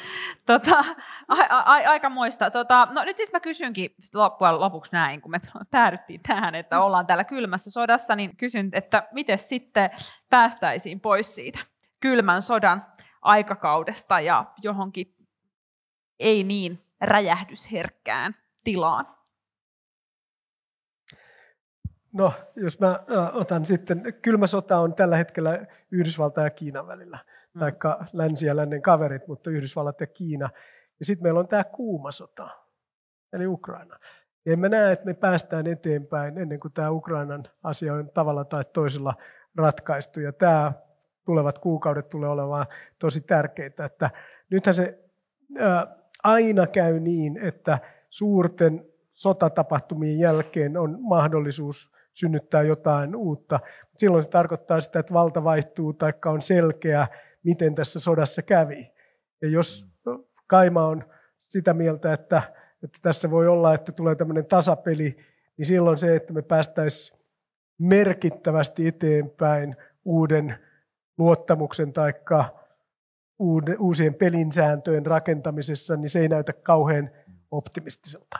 Tota, a, a, aika moista. Tota, no nyt siis mä kysynkin loppujen lopuksi näin, kun me (laughs) päädyttiin tähän, että ollaan täällä kylmässä sodassa, niin kysyn, että miten sitten päästäisiin pois siitä kylmän sodan aikakaudesta ja johonkin ei niin räjähdysherkkään tilaan? No, jos mä äh, otan sitten, kylmä sota on tällä hetkellä Yhdysvaltain ja Kiinan välillä, mm. vaikka länsi ja lännen kaverit, mutta Yhdysvallat ja Kiina. Ja sitten meillä on tämä kuuma sota, eli Ukraina. Ja en mä näe, että me päästään eteenpäin ennen kuin tämä Ukrainan asia on tavalla tai toisella ratkaistu. Ja tämä tulevat kuukaudet tulee olemaan tosi tärkeitä. Että nythän se ää, äh, aina käy niin, että suurten sotatapahtumien jälkeen on mahdollisuus synnyttää jotain uutta. Silloin se tarkoittaa sitä, että valta vaihtuu tai on selkeä, miten tässä sodassa kävi. Ja jos Kaima on sitä mieltä, että, että tässä voi olla, että tulee tämmöinen tasapeli, niin silloin se, että me päästäisiin merkittävästi eteenpäin uuden luottamuksen tai uusien pelinsääntöjen rakentamisessa, niin se ei näytä kauhean optimistiselta.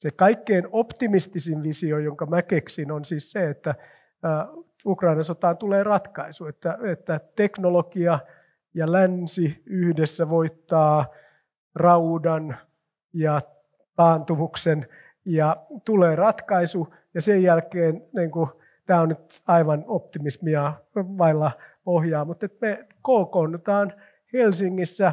Se kaikkein optimistisin visio, jonka mä keksin, on siis se, että Ukrainan sotaan tulee ratkaisu, että, että teknologia ja länsi yhdessä voittaa raudan ja taantumuksen ja tulee ratkaisu ja sen jälkeen niin kuin, tämä on nyt aivan optimismia vailla ohjaa, mutta me kokoonnutaan Helsingissä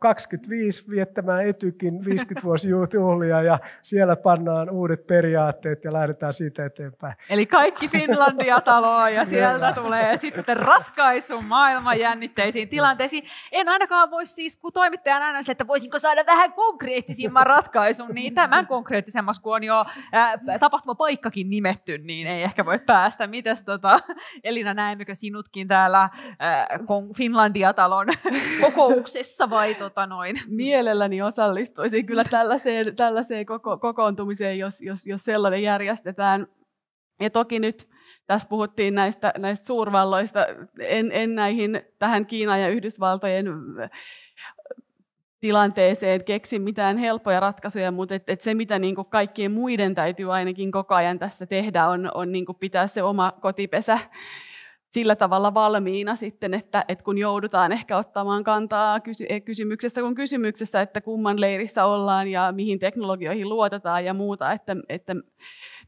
25 viettämään Etykin 50-vuosijuhlia ja siellä pannaan uudet periaatteet ja lähdetään siitä eteenpäin. Eli kaikki Finlandia-taloa ja sieltä tulee sitten ratkaisu maailman jännitteisiin tilanteisiin. En ainakaan voi siis, kun toimittajan aina että voisinko saada vähän konkreettisimman ratkaisun, niin tämän konkreettisemmas, kun on jo tapahtumapaikkakin paikkakin nimetty, niin ei ehkä voi päästä. Mites tota, Elina, näemmekö sinutkin täällä Finlandia-talon kokouksessa vai? Tota? tota noin. (laughs) Mielelläni osallistuisin kyllä tällaiseen, tällaiseen koko, kokoontumiseen, jos, jos, jos sellainen järjestetään. Ja toki nyt tässä puhuttiin näistä, näistä suurvalloista, en, en näihin tähän Kiinan ja Yhdysvaltojen tilanteeseen keksi mitään helpoja ratkaisuja, mutta et, et se, mitä niin kuin kaikkien muiden täytyy ainakin koko ajan tässä tehdä, on, on niin kuin pitää se oma kotipesä sillä tavalla valmiina sitten, että, että kun joudutaan ehkä ottamaan kantaa kysy- eh, kysymyksessä kuin kysymyksessä, että kumman leirissä ollaan ja mihin teknologioihin luotetaan ja muuta, että, että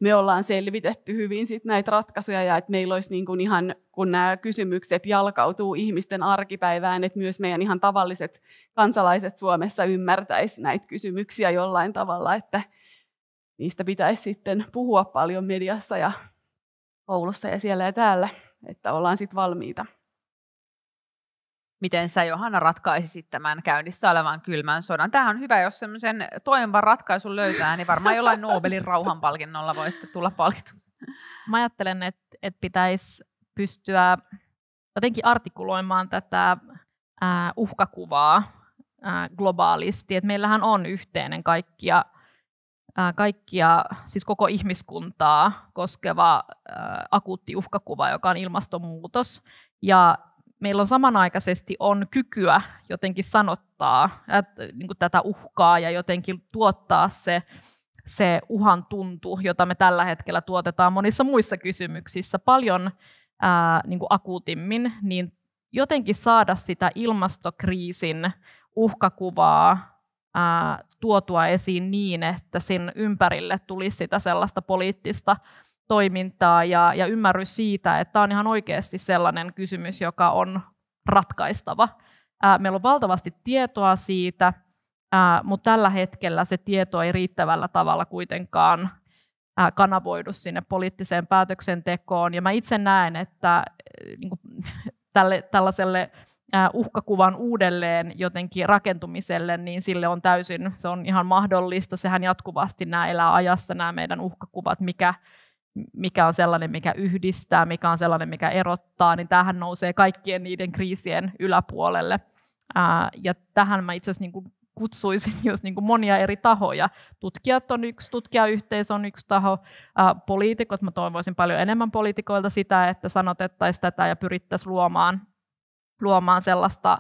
me ollaan selvitetty hyvin sit näitä ratkaisuja ja että meillä olisi niin kuin ihan, kun nämä kysymykset jalkautuu ihmisten arkipäivään, että myös meidän ihan tavalliset kansalaiset Suomessa ymmärtäisi näitä kysymyksiä jollain tavalla, että niistä pitäisi sitten puhua paljon mediassa ja koulussa ja siellä ja täällä että ollaan sitten valmiita. Miten sä Johanna ratkaisisit tämän käynnissä olevan kylmän sodan? Tämähän on hyvä, jos semmoisen toimivan ratkaisun löytää, niin varmaan jollain (laughs) Nobelin rauhanpalkinnolla voi sitten tulla palkitu. Mä ajattelen, että, että pitäisi pystyä jotenkin artikuloimaan tätä uhkakuvaa globaalisti. että meillähän on yhteinen kaikkia kaikkia, siis koko ihmiskuntaa koskeva akuutti uhkakuva, joka on ilmastonmuutos. Ja meillä on samanaikaisesti on kykyä jotenkin sanottaa että, niin kuin tätä uhkaa ja jotenkin tuottaa se, se uhan tuntu, jota me tällä hetkellä tuotetaan monissa muissa kysymyksissä paljon ää, niin kuin akuutimmin, niin jotenkin saada sitä ilmastokriisin uhkakuvaa ää, tuotua esiin niin, että sen ympärille tulisi sitä sellaista poliittista toimintaa ja, ja ymmärrys siitä, että tämä on ihan oikeasti sellainen kysymys, joka on ratkaistava. Ää, meillä on valtavasti tietoa siitä, ää, mutta tällä hetkellä se tieto ei riittävällä tavalla kuitenkaan kanavoidu sinne poliittiseen päätöksentekoon. Ja mä itse näen, että niin kuin, (laughs) tälle, tällaiselle uhkakuvan uudelleen jotenkin rakentumiselle, niin sille on täysin, se on ihan mahdollista. Sehän jatkuvasti nämä elää ajassa, nämä meidän uhkakuvat, mikä, mikä on sellainen, mikä yhdistää, mikä on sellainen, mikä erottaa, niin tähän nousee kaikkien niiden kriisien yläpuolelle. Ää, ja tähän mä itse asiassa niin kutsuisin (laughs) jos niin kuin monia eri tahoja. Tutkijat on yksi, tutkijayhteisö on yksi taho, ää, poliitikot, mä toivoisin paljon enemmän poliitikoilta sitä, että sanotettaisiin tätä ja pyrittäisiin luomaan luomaan sellaista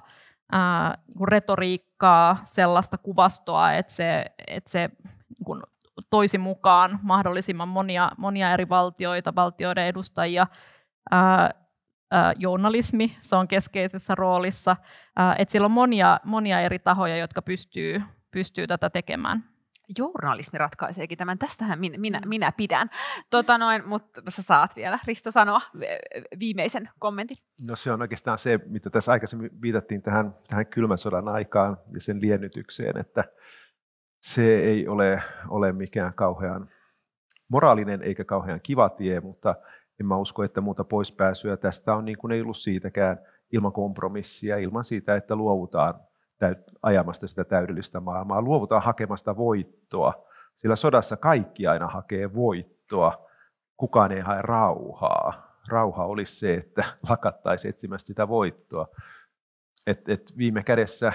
ää, niin retoriikkaa, sellaista kuvastoa, että se, että se niin kun toisi mukaan mahdollisimman monia, monia eri valtioita, valtioiden edustajia. Ää, journalismi, se on keskeisessä roolissa. että siellä on monia, monia eri tahoja, jotka pystyy, pystyy tätä tekemään journalismi ratkaiseekin tämän. Tästähän minä, minä, mm. minä pidän. Tota noin, mutta sä saat vielä Risto sanoa viimeisen kommentin. No se on oikeastaan se, mitä tässä aikaisemmin viitattiin tähän, tähän kylmän sodan aikaan ja sen liennytykseen, että se ei ole, ole mikään kauhean moraalinen eikä kauhean kiva tie, mutta en mä usko, että muuta poispääsyä tästä on niin kuin ei ollut siitäkään ilman kompromissia, ilman siitä, että luovutaan ajamasta sitä täydellistä maailmaa. Luovutaan hakemasta voittoa, sillä sodassa kaikki aina hakee voittoa. Kukaan ei hae rauhaa. Rauha olisi se, että (laughs) lakattaisiin etsimästä sitä voittoa. Et, et viime kädessä,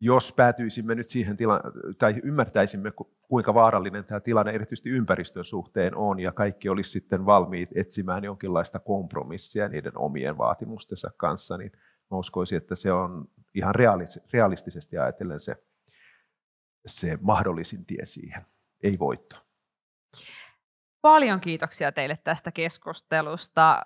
jos päätyisimme nyt siihen tilanteeseen, tai ymmärtäisimme, kuinka vaarallinen tämä tilanne erityisesti ympäristön suhteen on, ja kaikki olisi sitten valmiit etsimään jonkinlaista kompromissia niiden omien vaatimustensa kanssa, niin – mä uskoisin, että se on ihan realistisesti ajatellen se, se mahdollisin tie siihen, ei voitto. Paljon kiitoksia teille tästä keskustelusta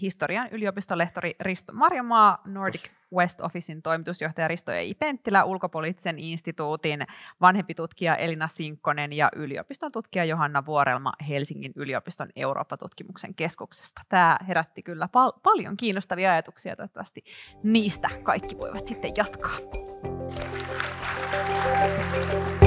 historian yliopistolehtori Risto Marjamaa, Nordic West Officein toimitusjohtaja Risto Ei Penttilä, ulkopoliittisen instituutin vanhempi tutkija Elina Sinkkonen ja yliopiston tutkija Johanna Vuorelma Helsingin yliopiston Eurooppa-tutkimuksen keskuksesta. Tämä herätti kyllä pal- paljon kiinnostavia ajatuksia, toivottavasti niistä kaikki voivat sitten jatkaa. Thank you.